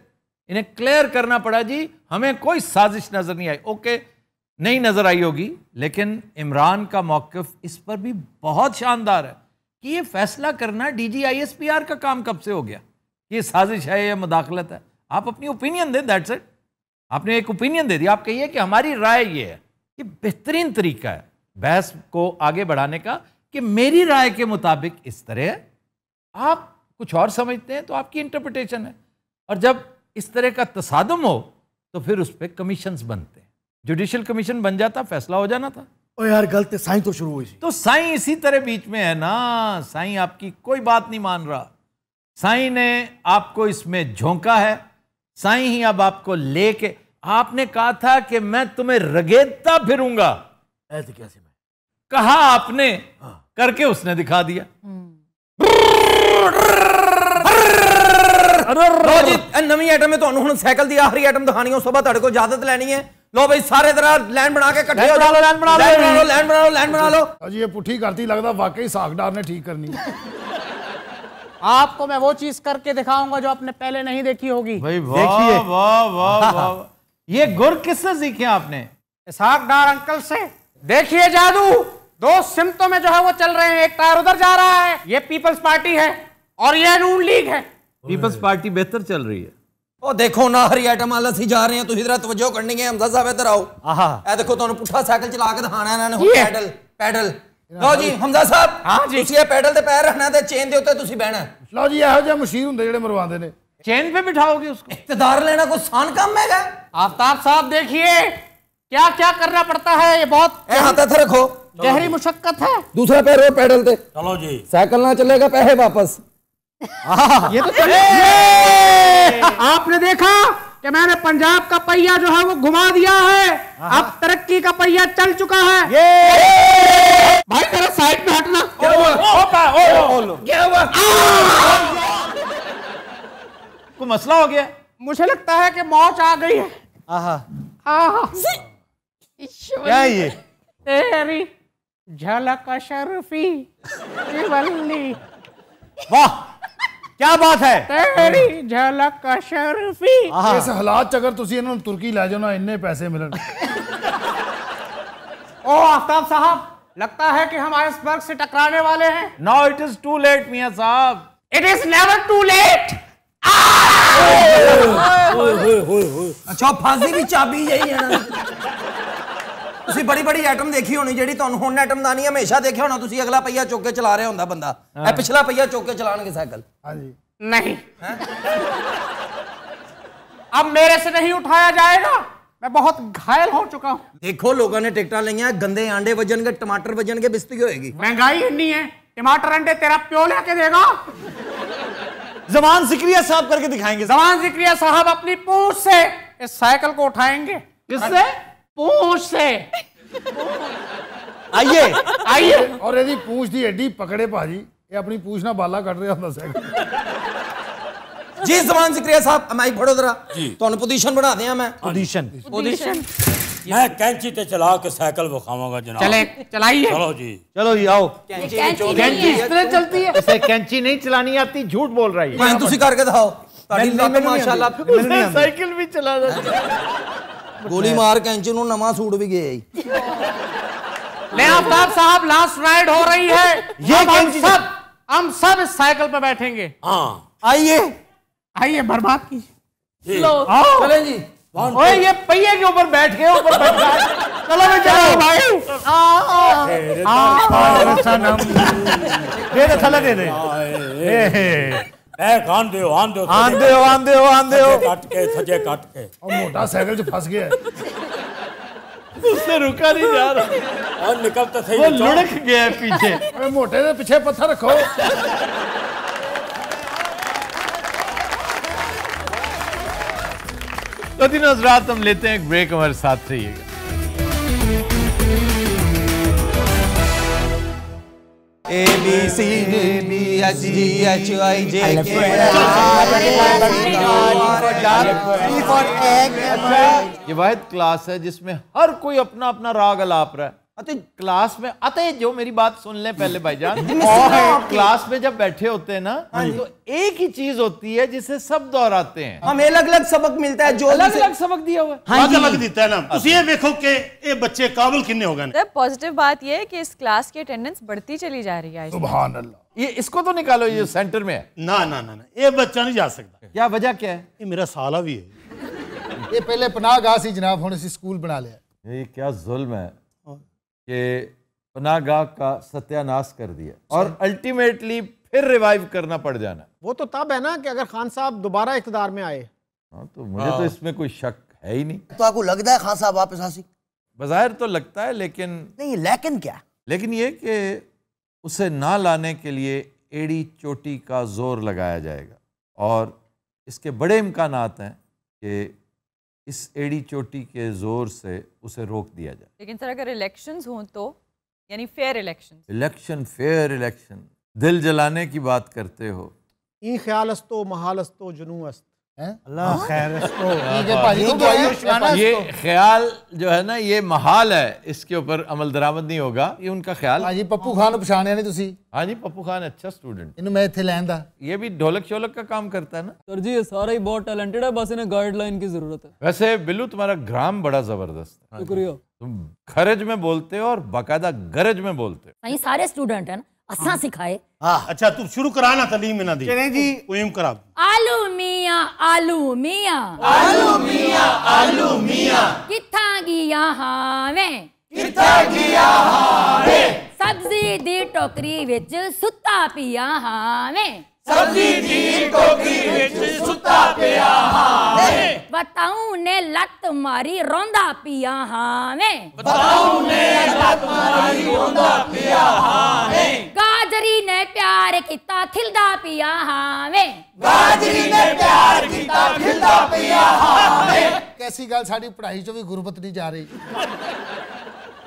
इन्हें क्लियर करना पड़ा जी हमें कोई साजिश नजर नहीं आई ओके नहीं नजर आई होगी लेकिन इमरान का मौकफ इस पर भी बहुत शानदार है कि ये फैसला करना डीजीआईएसपीआर का काम कब से हो गया ये साजिश है या मुदाखलत है आप अपनी ओपिनियन दें दैट्स इट आपने एक ओपिनियन दे दिया आप कहिए कि हमारी राय ये है कि बेहतरीन तरीका है बहस को आगे बढ़ाने का कि मेरी राय के मुताबिक इस तरह है आप कुछ और समझते हैं तो आपकी इंटरप्रिटेशन है और जब इस तरह का तसादम हो तो फिर उस पर कमीशन बनते हैं जुडिशियल कमीशन बन जाता फैसला हो जाना था
ओ यार गलत है साई तो शुरू हुई तो
साई इसी तरह बीच में है ना साई आपकी कोई बात नहीं मान रहा साई ने आपको इसमें झोंका है साई ही अब आपको लेके आपने कहा था कि मैं तुम्हें रगेदता फिरूंगा ऐसे कैसे मैं कहा आपने हाँ। करके उसने दिखा दिया हम्म।
नवी आइटम है तो हम सैकल की आखिरी इजाजत लैनी है
ठीक करनी
आपको मैं वो चीज करके दिखाऊंगा जो आपने पहले नहीं देखी होगी हाँ, हाँ। ये गुर किससे सीखे आपने साकडार अंकल से देखिए जादू दो सिमतों में जो है वो चल रहे हैं एक टायर उधर जा रहा है ये पीपल्स पार्टी है और ये नून लीग है
पीपल्स पार्टी बेहतर चल रही है
ਉਹ ਦੇਖੋ ਨਾ ਹਰੀ ਆਈਟਮ ਵਾਲਾ ਸੀ ਜਾ ਰਹੇ ਹਾਂ ਤੁਸੀਂ ਜਰਾ ਤਵੱਜੋ ਕਰਨੀ ਹੈ ਹਮਜ਼ਾ ਸਾਹਿਬ ਇੱਧਰ ਆਓ ਆਹਾ ਇਹ ਦੇਖੋ ਤੁਹਾਨੂੰ ਪੁੱਠਾ ਸਾਈਕਲ ਚਲਾ ਕੇ ਦਿਖਾਣਾ ਇਹਨਾਂ ਨੇ ਹੁਣ ਪੈਡਲ ਪੈਡਲ ਲਓ ਜੀ ਹਮਜ਼ਾ ਸਾਹਿਬ ਹਾਂ ਜੀ ਤੁਸੀਂ ਇਹ ਪੈਡਲ ਤੇ ਪੈਰ ਰੱਖਣਾ ਤੇ ਚੇਨ ਦੇ ਉੱਤੇ ਤੁਸੀਂ ਬਹਿਣਾ ਲਓ ਜੀ ਇਹੋ ਜਿਹੇ ਮਸ਼ੀਰ ਹੁੰਦੇ ਜਿਹੜੇ ਮਰਵਾਉਂਦੇ ਨੇ चैन पे बिठाओगे उसको इकतदार लेना कोई सान काम है आफ्ताब साहब
देखिए क्या क्या करना पड़ता है ये बहुत हाथ रखो गहरी मुशक्कत है
दूसरा पैर हो पैडल पे चलो जी साइकिल ना चलेगा पैसे वापस ये
तो चल... ये!
आपने देखा कि मैंने पंजाब का पहिया जो है वो घुमा दिया है अब तरक्की का पहिया चल चुका है ये! ये! भाई तेरा साइड में हटना को कोई मसला हो गया मुझे लगता है कि मौत आ गई है क्या ये तेरी झलक
शर्फी वाह क्या बात है तेरी झलक ਸ਼ਰਫੀ ਇਸ ਹਾਲਾਤ ਚ ਅਗਰ ਤੁਸੀਂ ਇਹਨਾਂ ਨੂੰ ਤੁਰਕੀ ਲੈ ਜਾਓ ਨਾ ਇੰਨੇ ਪੈਸੇ ओ आफताब साहब लगता है कि हम
आइसबर्ग से टकराने वाले हैं now it is too late मियां साहब it is never too late
अच्छा फांसी की चाबी यही है ना। ਤੁਸੀਂ ਬੜੀ ਬੜੀ ਐਟਮ ਦੇਖੀ ਹੋਣੀ ਜਿਹੜੀ ਤੁਹਾਨੂੰ ਹੁਣ ਐਟਮ ਦਾ ਨਹੀਂ ਹਮੇਸ਼ਾ ਦੇਖਿਆ ਹੋਣਾ ਤੁਸੀਂ ਅਗਲਾ ਪਹੀਆ ਚੁੱਕ ਕੇ ਚਲਾ ਰਿਹਾ ਹੁੰਦਾ ਬੰਦਾ ਇਹ ਪਿਛਲਾ ਪਹੀਆ ਚੁੱਕ ਕੇ ਚਲਾਣਗੇ ਸਾਈਕਲ ਹਾਂਜੀ नहीं अब मेरे से नहीं उठाया जाएगा मैं बहुत घायल हो चुका हूँ देखो लोगों ने टिकटा लिया गंदे आंडे वजन के टमाटर वजन के बिस्ती होएगी महंगाई इतनी है टमाटर अंडे तेरा प्यो लेके देगा
जमान जिक्रिया साहब करके दिखाएंगे जमान जिक्रिया साहब अपनी पूछ से इस साइकिल को उठाएंगे
किससे पूछ से आइए आइए और यदि पूछ दी एडी पकड़े भाजी ये अपनी पूछ ना बाला कट रहे ਹੁੰਦਾ ਸੀ
ਜੀ ਜ਼ਬਾਨ ਜ਼ਿਕਰਿਆ ਸਾਹਿਬ ਮਾਈਕ ਫੜੋ ਜ਼ਰਾ ਤੁਹਾਨੂੰ ਪੋਜੀਸ਼ਨ बना दिया मैं
ਪੋਜੀਸ਼ਨ हाँ ਪੋਜੀਸ਼ਨ मैं कैंची ते चला के साइकिल बखावांगा जनाब चले चलाइए चलो जी चलो जी आओ कैंची कैंची इस तरह चलती है
इसे कैंची नहीं चलानी आती झूठ बोल रही है मैं तुसी करके दिखाओ माशाल्लाह
साइकिल भी चला जाती
गोली मार के इंच नवा सूट भी गया
ले आफ्ताब साहब लास्ट राइड हो रही है ये हम सब हम सब इस साइकिल पर बैठेंगे हाँ। आइए आइए बर्बाद की
चले जी ओए ये
पहिए के ऊपर बैठ गए ऊपर बैठ गए चलो मैं चलो भाई आ आ सनम
दे दे थला दे दे मोटे पीछे पत्थर रखो
तो नजरात हम लेते हैं ब्रेक हमारे साथ रहिएगा A B C D B S D H I J K L
M N O P Q R S T U V W X Y Z
ये वाद क्लास है जिसमें हर कोई अपना अपना राग अलाप रहा है अतः क्लास में अते जो मेरी बात सुन ले पहले भाईजान [laughs] और क्लास में जब बैठे होते हैं ना हाँ तो एक ही चीज होती है जिसे सब दोहराते हैं हाँ, हमें अलग अलग सबक मिलता है जो अलग अलग सबक दिया हुआ है अलग हाँ अलग दिता
है ना तुम ये देखो कि ये बच्चे काबिल किन्ने हो गए
पॉजिटिव बात ये है कि इस क्लास की अटेंडेंस बढ़ती चली जा रही है सुबह
ये इसको तो निकालो ये सेंटर में है ना ना ना
ये बच्चा
नहीं जा सकता क्या वजह क्या है ये मेरा साला भी है ये पहले पनाह गाह जनाब हमने स्कूल बना लिया ये क्या जुल्म है कि गाह का सत्यानाश कर दिया और अल्टीमेटली फिर रिवाइव करना पड़ जाना
वो तो तब है ना कि अगर खान साहब दोबारा इकतदार में आए
हाँ तो मुझे तो हाँ। इसमें कोई शक है ही नहीं
तो आपको लगता है
खान साहब वापस हासिल
बाजार तो लगता है लेकिन नहीं लेकिन क्या लेकिन ये कि उसे ना लाने के लिए एड़ी चोटी का जोर लगाया जाएगा और इसके बड़े इम्कान हैं कि इस एड़ी चोटी के जोर से उसे रोक दिया जाए
लेकिन सर अगर इलेक्शंस हों तो यानी fair election
election fair election दिल जलाने की बात करते हो
ई ख्यालस्तो महालस्तो अस्त हाँ? ये हाँ, तो
ख्याल जो है ना ये महाल है इसके ऊपर अमल दरामद नहीं होगा ये उनका ख्याल हाँ जी पप्पू खान पछाने नहीं हाँ जी पप्पू खान अच्छा स्टूडेंट
इन मैं ਇੱਥੇ ਲੈਣ
ये भी ढोलक शोलक का काम करता है ना सर जी ये सारा ही बहुत टैलेंटेड है बस इन्हें गाइडलाइन की जरूरत है वैसे बिल्लू तुम्हारा ग्राम बड़ा जबरदस्त है शुक्रिया तुम खरज में बोलते हो और बाकायदा गरज में बोलते
हो हाँ सारे स्टूडेंट है ना असा अच्छा हाँ। सिखाए
हाँ। अच्छा तू शुरू कराना तलीम ना दी चलें जी पोएम करा
आलू मियां आलू मियां आलू
मियां आलू मियां
किथा गिया हावे किथा गिया हावे सब्जी
दी टोकरी विच सुत्ता पिया हावे
सब्जी दी टोकरी विच सुता पिया हां
बताऊं ने लत मारी रोंदा पिया हां में बताऊं ने
लत मारी रोंदा पिया हां में
गाजरी ने प्यार किता थिलदा पिया हां में
गाजरी ने प्यार किता थिलदा पिया हां में कैसी गल साडी पढ़ाई चो भी गुरबत नहीं जा रही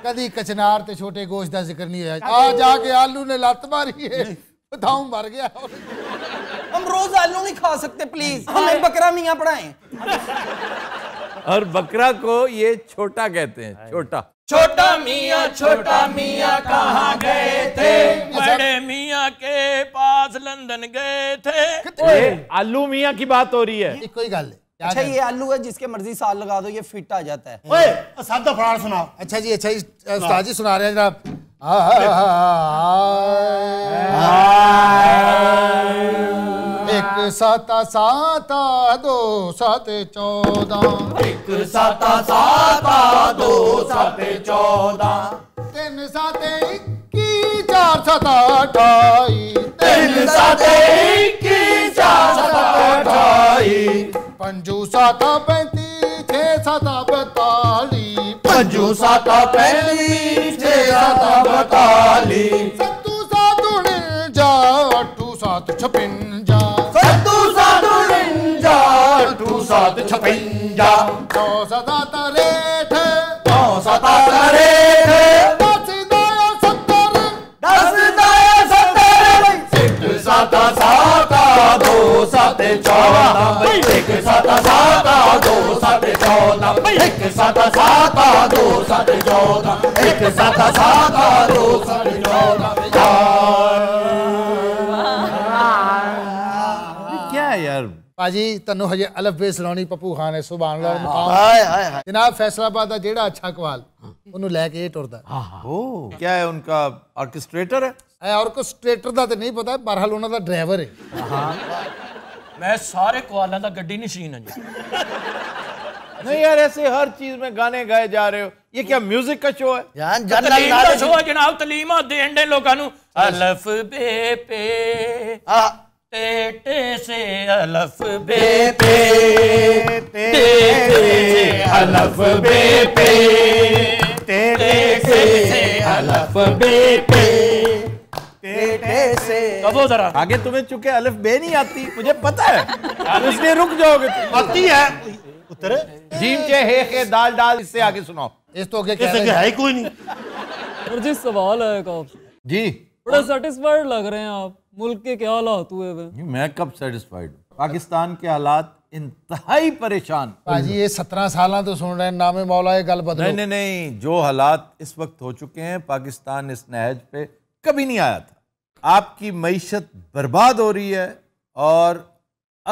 ਕਦੀ ਕਚਨਾਰ ਤੇ ਛੋਟੇ ਗੋਸ਼ ਦਾ ਜ਼ਿਕਰ ਨਹੀਂ ਹੋਇਆ ਆ ਜਾ ਕੇ ਆਲੂ ਨੇ ਲੱਤ ਮਾਰੀ ਏ बताओ [laughs] मर गया हम रोज आलू नहीं खा
सकते प्लीज हमें बकरा मियाँ पढ़ाए
और बकरा को ये छोटा कहते हैं छोटा
छोटा मियाँ छोटा मियाँ कहाँ गए थे अच्छा। बड़े मियाँ के पास लंदन गए थे
आलू मियाँ की बात हो रही है कोई गल अच्छा ये
आलू है जिसके मर्जी साल लगा दो ये फिट आ जाता है ओए सब तो फरार सुनाओ अच्छा जी अच्छा जी उस्ताद जी सुना
रहे हैं जनाब एक सात सात दो सात चौदह एक सात सात दो
सात चौदह तीन सात
इक्की चार सात अठाई
तीन सात इक्की
चार सात अठाई ਪੰਜੂ ਸਾਤਾ 35 6 ਸਾਤਾ 42
ਪੰਜੂ ਸਾਤਾ 35
6 ਸਾਤਾ
42 ਸਤੂ
ਸਾਧੂ ਜਾ 8 ਸਾਤ 56 ਸਤੂ
ਸਾਧੂ
ਜਾ 8 ਸਾਤ 56 9 ਸਾਤ चौदह
हजे अलफ बे पप्पू खान है सुभान अल्लाह फैसलाबाद ਦਾ ਜਿਹੜਾ ਅੱਛਾ ਕਵਾਲ ਉਹਨੂੰ ਲੈ ਕੇ ਇਹ ਟੁਰਦਾ
ਉਹ ਕੀ ਹੈ ਉਨ੍ਹਾਂ ਆਰਕੈਸਟ੍ਰੇਟਰ
ਹੈ ਹੈ ਆਰਕੈਸਟ੍ਰੇਟਰ ਦਾ ਤੇ ਨਹੀਂ ਪਤਾ ਉਹਨਾਂ ਦਾ ਡਰਾਈਵਰ ਹੈ ਹਾਂ
मैं सारे कोआला का गड्डी नशीन हूँ जी
नहीं यार ऐसे हर चीज में गाने गाए जा रहे हो ये क्या म्यूजिक का शो है शो है
जनाब तलीमा देन दे अलफ बे पे टे हाँ। से अलफ बे पे ते से अल्फ बे पे
ते से अल्फ बे पे से कबो जरा आगे तुम्हें चुके अलिफ बे नहीं आती मुझे पता है इसलिए रुक जाओगे आती है उतरे जीम के हे के दाल दाल इससे आगे सुनाओ इस तो क्या क्या है कोई नहीं और जी सवाल है कब जी बड़ा सेटिस्फाइड लग रहे हैं आप मुल्क के क्या हालात हुए हुए मैं कब सेटिस्फाइड पाकिस्तान के हालात इंतहाई परेशान भाजी ये सत्रह साल तो सुन रहे हैं नामे मौला ये गल बदलो नहीं नहीं नहीं जो हालात इस वक्त हो चुके हैं पाकिस्तान इस नहज पे कभी नहीं आया था आपकी मीशत बर्बाद हो रही है और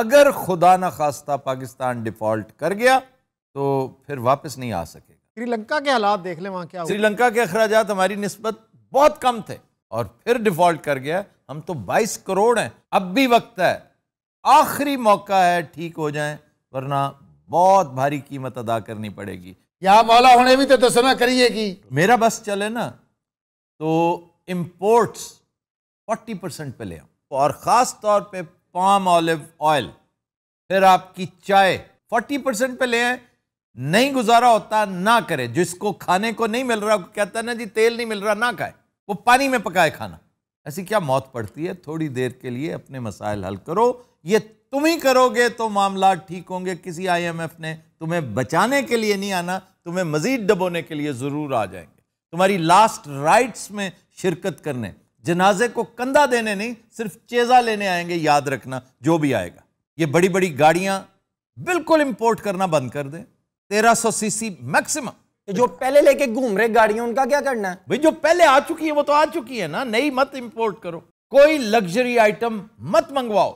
अगर खुदा न खास्ता पाकिस्तान डिफॉल्ट कर गया तो फिर वापस नहीं आ सकेगा
श्रीलंका के हालात देख ले वहां क्या श्रीलंका
के अखराज हमारी नस्बत बहुत कम थे और फिर डिफॉल्ट कर गया हम तो 22 करोड़ हैं अब भी वक्त है आखिरी मौका है ठीक हो जाए वरना बहुत भारी कीमत अदा करनी पड़ेगी या मौला होने भी तो सुना तो करिएगी मेरा बस चले ना तो इम्पोर्ट्स फोर्टी परसेंट पर ले तो और ख़ास तौर पे पाम ऑलिव ऑयल फिर आपकी चाय फोर्टी परसेंट पर ले आए नहीं गुजारा होता ना करें जिसको खाने को नहीं मिल रहा कहता है ना जी तेल नहीं मिल रहा ना खाए वो पानी में पकाए खाना ऐसी क्या मौत पड़ती है थोड़ी देर के लिए अपने मसाइल हल करो ये तुम ही करोगे तो मामला ठीक होंगे किसी आईएमएफ ने तुम्हें बचाने के लिए नहीं आना तुम्हें मजीद डबोने के लिए ज़रूर आ जाएंगे तुम्हारी लास्ट राइट्स में शिरकत करने जनाजे को कंधा देने नहीं सिर्फ चेजा लेने आएंगे याद रखना जो भी आएगा ये बड़ी बड़ी गाड़ियां बिल्कुल इंपोर्ट करना बंद कर दें तेरह सौ सीसी मैक्सिमम जो पहले लेके घूम रहे गाड़ियां उनका क्या करना है भाई जो पहले आ चुकी है वो तो आ चुकी है ना नई मत इंपोर्ट करो कोई लग्जरी आइटम मत मंगवाओ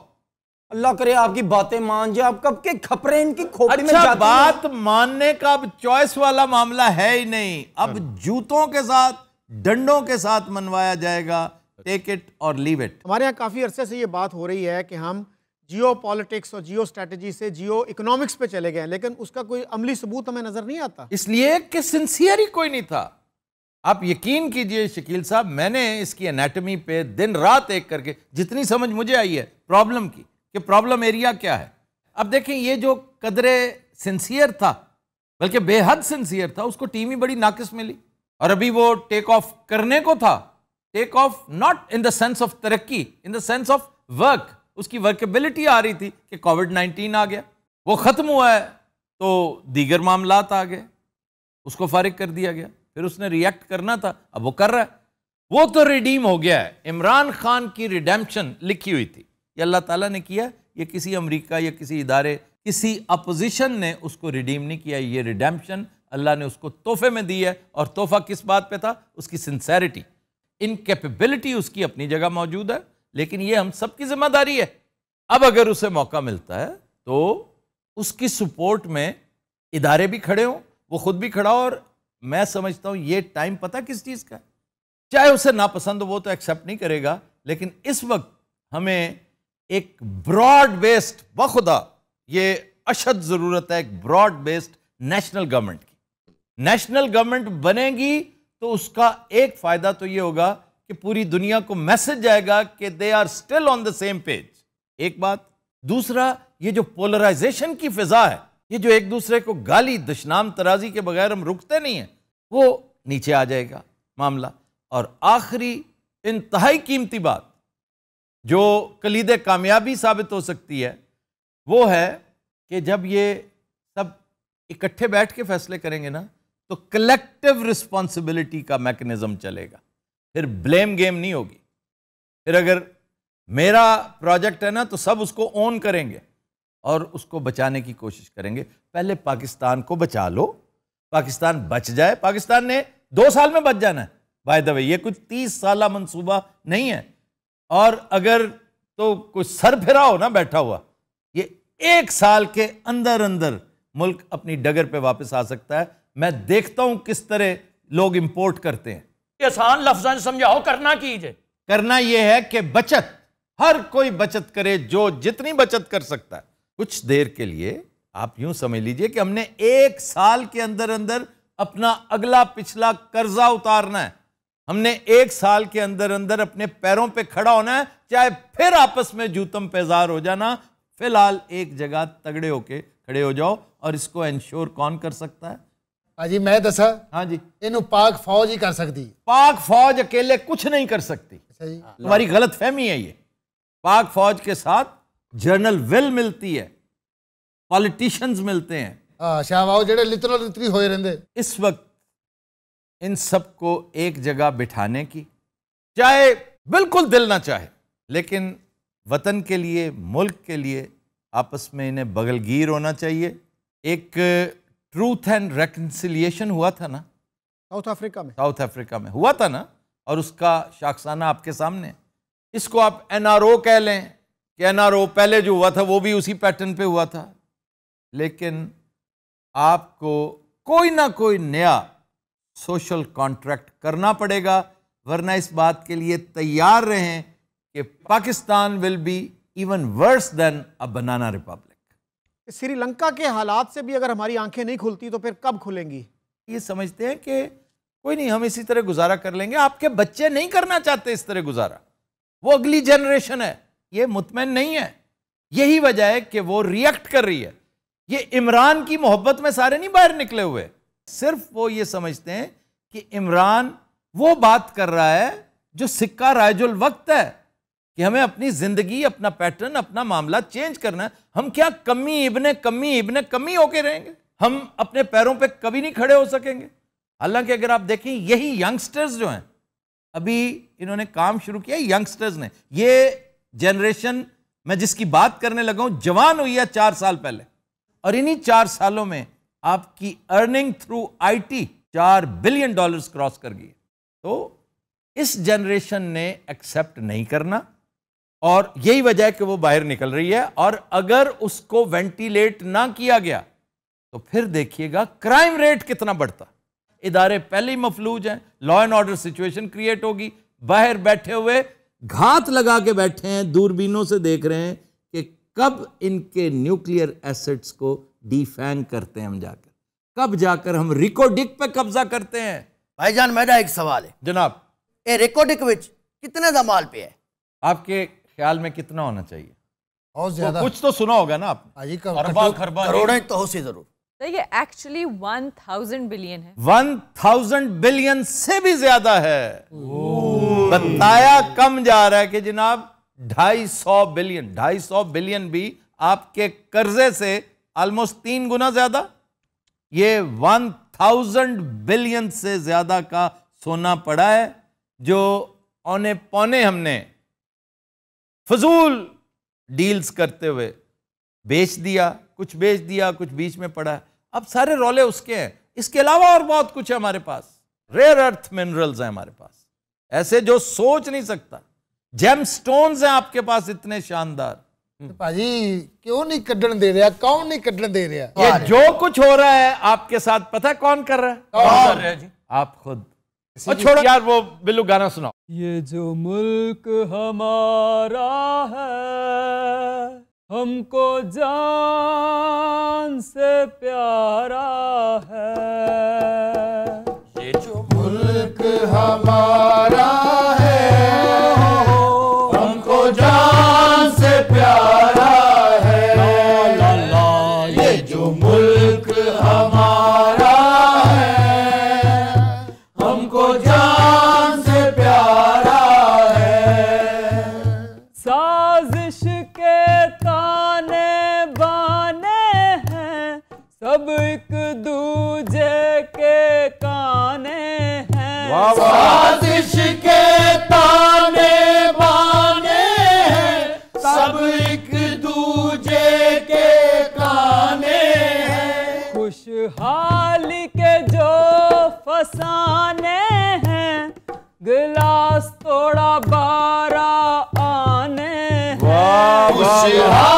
अल्लाह करे आपकी बातें मान जाए आप कब के खपरे इनकी खोपड़ी अच्छा, में जाते बात मानने का अब चॉइस वाला मामला है ही नहीं अब हाँ। जूतों के साथ डंडों के साथ मनवाया जाएगा टेक इट और लीव इट हमारे यहाँ काफ़ी अरसे से ये बात हो रही है कि हम जियो पॉलिटिक्स
और जियो स्ट्रेटजी से जियो इकोनॉमिक्स पे चले गए लेकिन उसका कोई अमली सबूत हमें नज़र नहीं आता
इसलिए कि सिंसियर ही कोई नहीं था आप यकीन कीजिए शकील साहब मैंने इसकी एनाटमी पे दिन रात एक करके जितनी समझ मुझे आई है प्रॉब्लम की कि प्रॉब्लम एरिया क्या है अब देखें ये जो कदरे सिंसियर था बल्कि बेहद सिंसियर था उसको टीम ही बड़ी नाकिस मिली और अभी वो टेक ऑफ करने को था take off not in the sense of तरक्की in the sense of work उसकी वर्केबिलिटी आ रही थी कि कोविड नाइन्टीन आ गया वो ख़त्म हुआ है तो दीगर मामला आ गए उसको फारिग कर दिया गया फिर उसने रिएक्ट करना था अब वो कर रहा है वो तो रिडीम हो गया है इमरान खान की रिडेम्पशन लिखी हुई थी ये अल्लाह ताला ने किया ये किसी अमेरिका या किसी इदारे किसी अपोजिशन ने उसको रिडीम नहीं किया ये रिडेम्पशन अल्लाह ने उसको तोहफे में दी है और तोहफा किस बात पे था उसकी सिंसेरिटी इनकेपेबिलिटी उसकी अपनी जगह मौजूद है लेकिन ये हम सबकी जिम्मेदारी है अब अगर उसे मौका मिलता है तो उसकी सपोर्ट में इदारे भी खड़े हों वो खुद भी खड़ा हो और मैं समझता हूँ ये टाइम पता किस चीज़ का चाहे उसे नापसंद हो वो तो एक्सेप्ट नहीं करेगा लेकिन इस वक्त हमें एक ब्रॉड बेस्ड बखुदा ये अशद ज़रूरत है एक ब्रॉड बेस्ड नेशनल गवर्नमेंट की नेशनल गवर्नमेंट बनेगी तो उसका एक फायदा तो ये होगा कि पूरी दुनिया को मैसेज जाएगा कि they are still on the same page एक बात दूसरा ये जो पोलराइजेशन की फिजा है ये जो एक दूसरे को गाली दशनाम तराजी के बगैर हम रुकते नहीं हैं वो नीचे आ जाएगा मामला और आखिरी इंतहाई कीमती बात जो कलीद कामयाबी साबित हो सकती है वो है कि जब ये सब इकट्ठे बैठ के फैसले करेंगे ना तो कलेक्टिव रिस्पॉन्सिबिलिटी का मैकेनिज्म चलेगा फिर ब्लेम गेम नहीं होगी फिर अगर मेरा प्रोजेक्ट है ना तो सब उसको ओन करेंगे और उसको बचाने की कोशिश करेंगे पहले पाकिस्तान को बचा लो पाकिस्तान बच जाए पाकिस्तान ने दो साल में बच जाना है बाय द वे ये कुछ तीस साल मंसूबा नहीं है और अगर तो कुछ सर फिरा हो ना बैठा हुआ ये एक साल के अंदर अंदर मुल्क अपनी डगर पे वापस आ सकता है मैं देखता हूं किस तरह लोग इंपोर्ट करते हैं आसान लफ्ज समझाओ करना कीजिए करना यह है कि बचत हर कोई बचत करे जो जितनी बचत कर सकता है कुछ देर के लिए आप यूं समझ लीजिए कि हमने एक साल के अंदर अंदर अपना अगला पिछला कर्जा उतारना है हमने एक साल के अंदर अंदर अपने पैरों पे खड़ा होना है चाहे फिर आपस में जूतम पेजार हो जाना फिलहाल एक जगह तगड़े होके खड़े हो जाओ और इसको इंश्योर कौन कर सकता है जी मैं दसा हाँ जी इन पाक फौज ही कर सकती पाक फौज अकेले कुछ नहीं कर सकती अच्छा हमारी हाँ। गलत फहमी है ये पाक फौज के साथ जनरल विल मिलती है पॉलिटिशियंस मिलते हैं हाँ शाहबाऊ जेड़े होए रहते इस वक्त इन सबको एक जगह बिठाने की चाहे बिल्कुल दिल ना चाहे लेकिन वतन के लिए मुल्क के लिए आपस में इन्हें बगलगीर होना चाहिए एक ट्रूथ एंड रेकन्सिलियेशन हुआ था ना साउथ अफ्रीका में साउथ अफ्रीका में हुआ था ना और उसका शाखसाना आपके सामने इसको आप एनआरओ कह लें कि एनआरओ पहले जो हुआ था वो भी उसी पैटर्न पे हुआ था लेकिन आपको कोई ना कोई नया सोशल कॉन्ट्रैक्ट करना पड़ेगा वरना इस बात के लिए तैयार रहें कि Pakistan will be even worse than a banana republic Sri Lanka के हालात से भी अगर हमारी आंखें नहीं खुलती तो फिर कब खुलेंगी ये समझते हैं कि कोई नहीं हम इसी तरह गुजारा कर लेंगे आपके बच्चे नहीं करना चाहते इस तरह गुजारा वो अगली जनरेशन है ये मुतमिन नहीं है यही वजह है कि वो रिएक्ट कर रही है ये इमरान की मोहब्बत में सारे नहीं बाहर निकले हुए सिर्फ वो ये समझते हैं कि इमरान वो बात कर रहा है जो सिक्का रायजुल वक्त है कि हमें अपनी ज़िंदगी अपना पैटर्न अपना मामला चेंज करना है हम क्या कमी इबने कमी इबने कमी होके रहेंगे हम अपने पैरों पे कभी नहीं खड़े हो सकेंगे हालांकि अगर आप देखें यही यंगस्टर्स जो हैं अभी इन्होंने काम शुरू किया यंगस्टर्स ने ये जनरेशन मैं जिसकी बात करने लगा हूं जवान हुई है चार साल पहले और इन्हीं चार सालों में आपकी अर्निंग थ्रू आईटी चार बिलियन डॉलर्स क्रॉस कर गई तो इस जनरेशन ने एक्सेप्ट नहीं करना और यही वजह है कि वो बाहर निकल रही है और अगर उसको वेंटिलेट ना किया गया तो फिर देखिएगा क्राइम रेट कितना बढ़ता इदारे पहले ही मफलूज हैं law and order situation create होगी बाहर बैठे हुए घात लगा के बैठे हैं दूरबीनों से देख रहे हैं कि कब इनके न्यूक्लियर एसिड्स को डिफैन करते हैं हम जाकर कब जाकर हम रिकोडिक पे कब्जा करते हैं भाईजान मेरा एक सवाल है जनाब ये रिकोडिक विच कितने दमाल पे है आपके ख्याल में कितना होना चाहिए और तो ज्यादा तो कुछ तो सुना होगा ना आप अरबा हाँ, खरबा करोड़ों तो हो सी जरूर तो ये एक्चुअली 1000 बिलियन है 1000 बिलियन से भी ज्यादा है बताया कम जा रहा है कि जनाब ढाई सौ बिलियन ढाई सौ बिलियन भी आपके कर्जे से ऑलमोस्ट तीन गुना ज्यादा ये वन थाउजेंड बिलियन से ज्यादा का सोना पड़ा है जो औने पौने हमने फजूल डील्स करते हुए बेच दिया कुछ बेच दिया कुछ बीच में पड़ा अब सारे रोले उसके हैं इसके अलावा और बहुत कुछ है हमारे पास रेयर अर्थ मिनरल्स हैं हमारे पास ऐसे जो सोच नहीं सकता जेम स्टोन हैं आपके पास इतने शानदार तो भाजी क्यों नहीं कड्डन दे रहा कौन नहीं कड्डन दे रहा ये जो कुछ हो रहा है आपके साथ पता कौन कर रहा है कौन कर रहा है जी आप खुद और छोड़ो यार वो बिल्लू गाना सुनाओ ये जो
मुल्क हमारा है हमको
जान से प्यारा है ये जो
मुल्क हमारा है
好。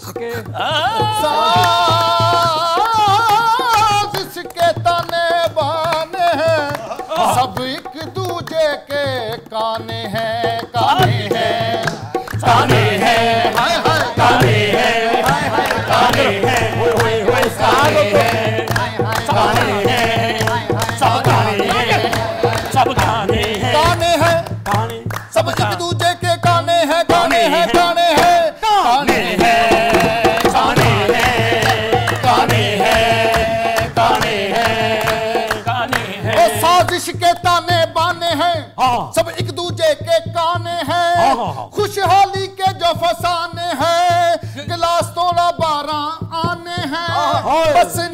इसके सास
इसके तने बाने हैं सब एक दूजे के काने हैं
काने हैं काने हैं हाय हाय काने हैं हाय हाय काने हैं काने हैं
फसाने हैं गिलास तोला बारह आने हैं बस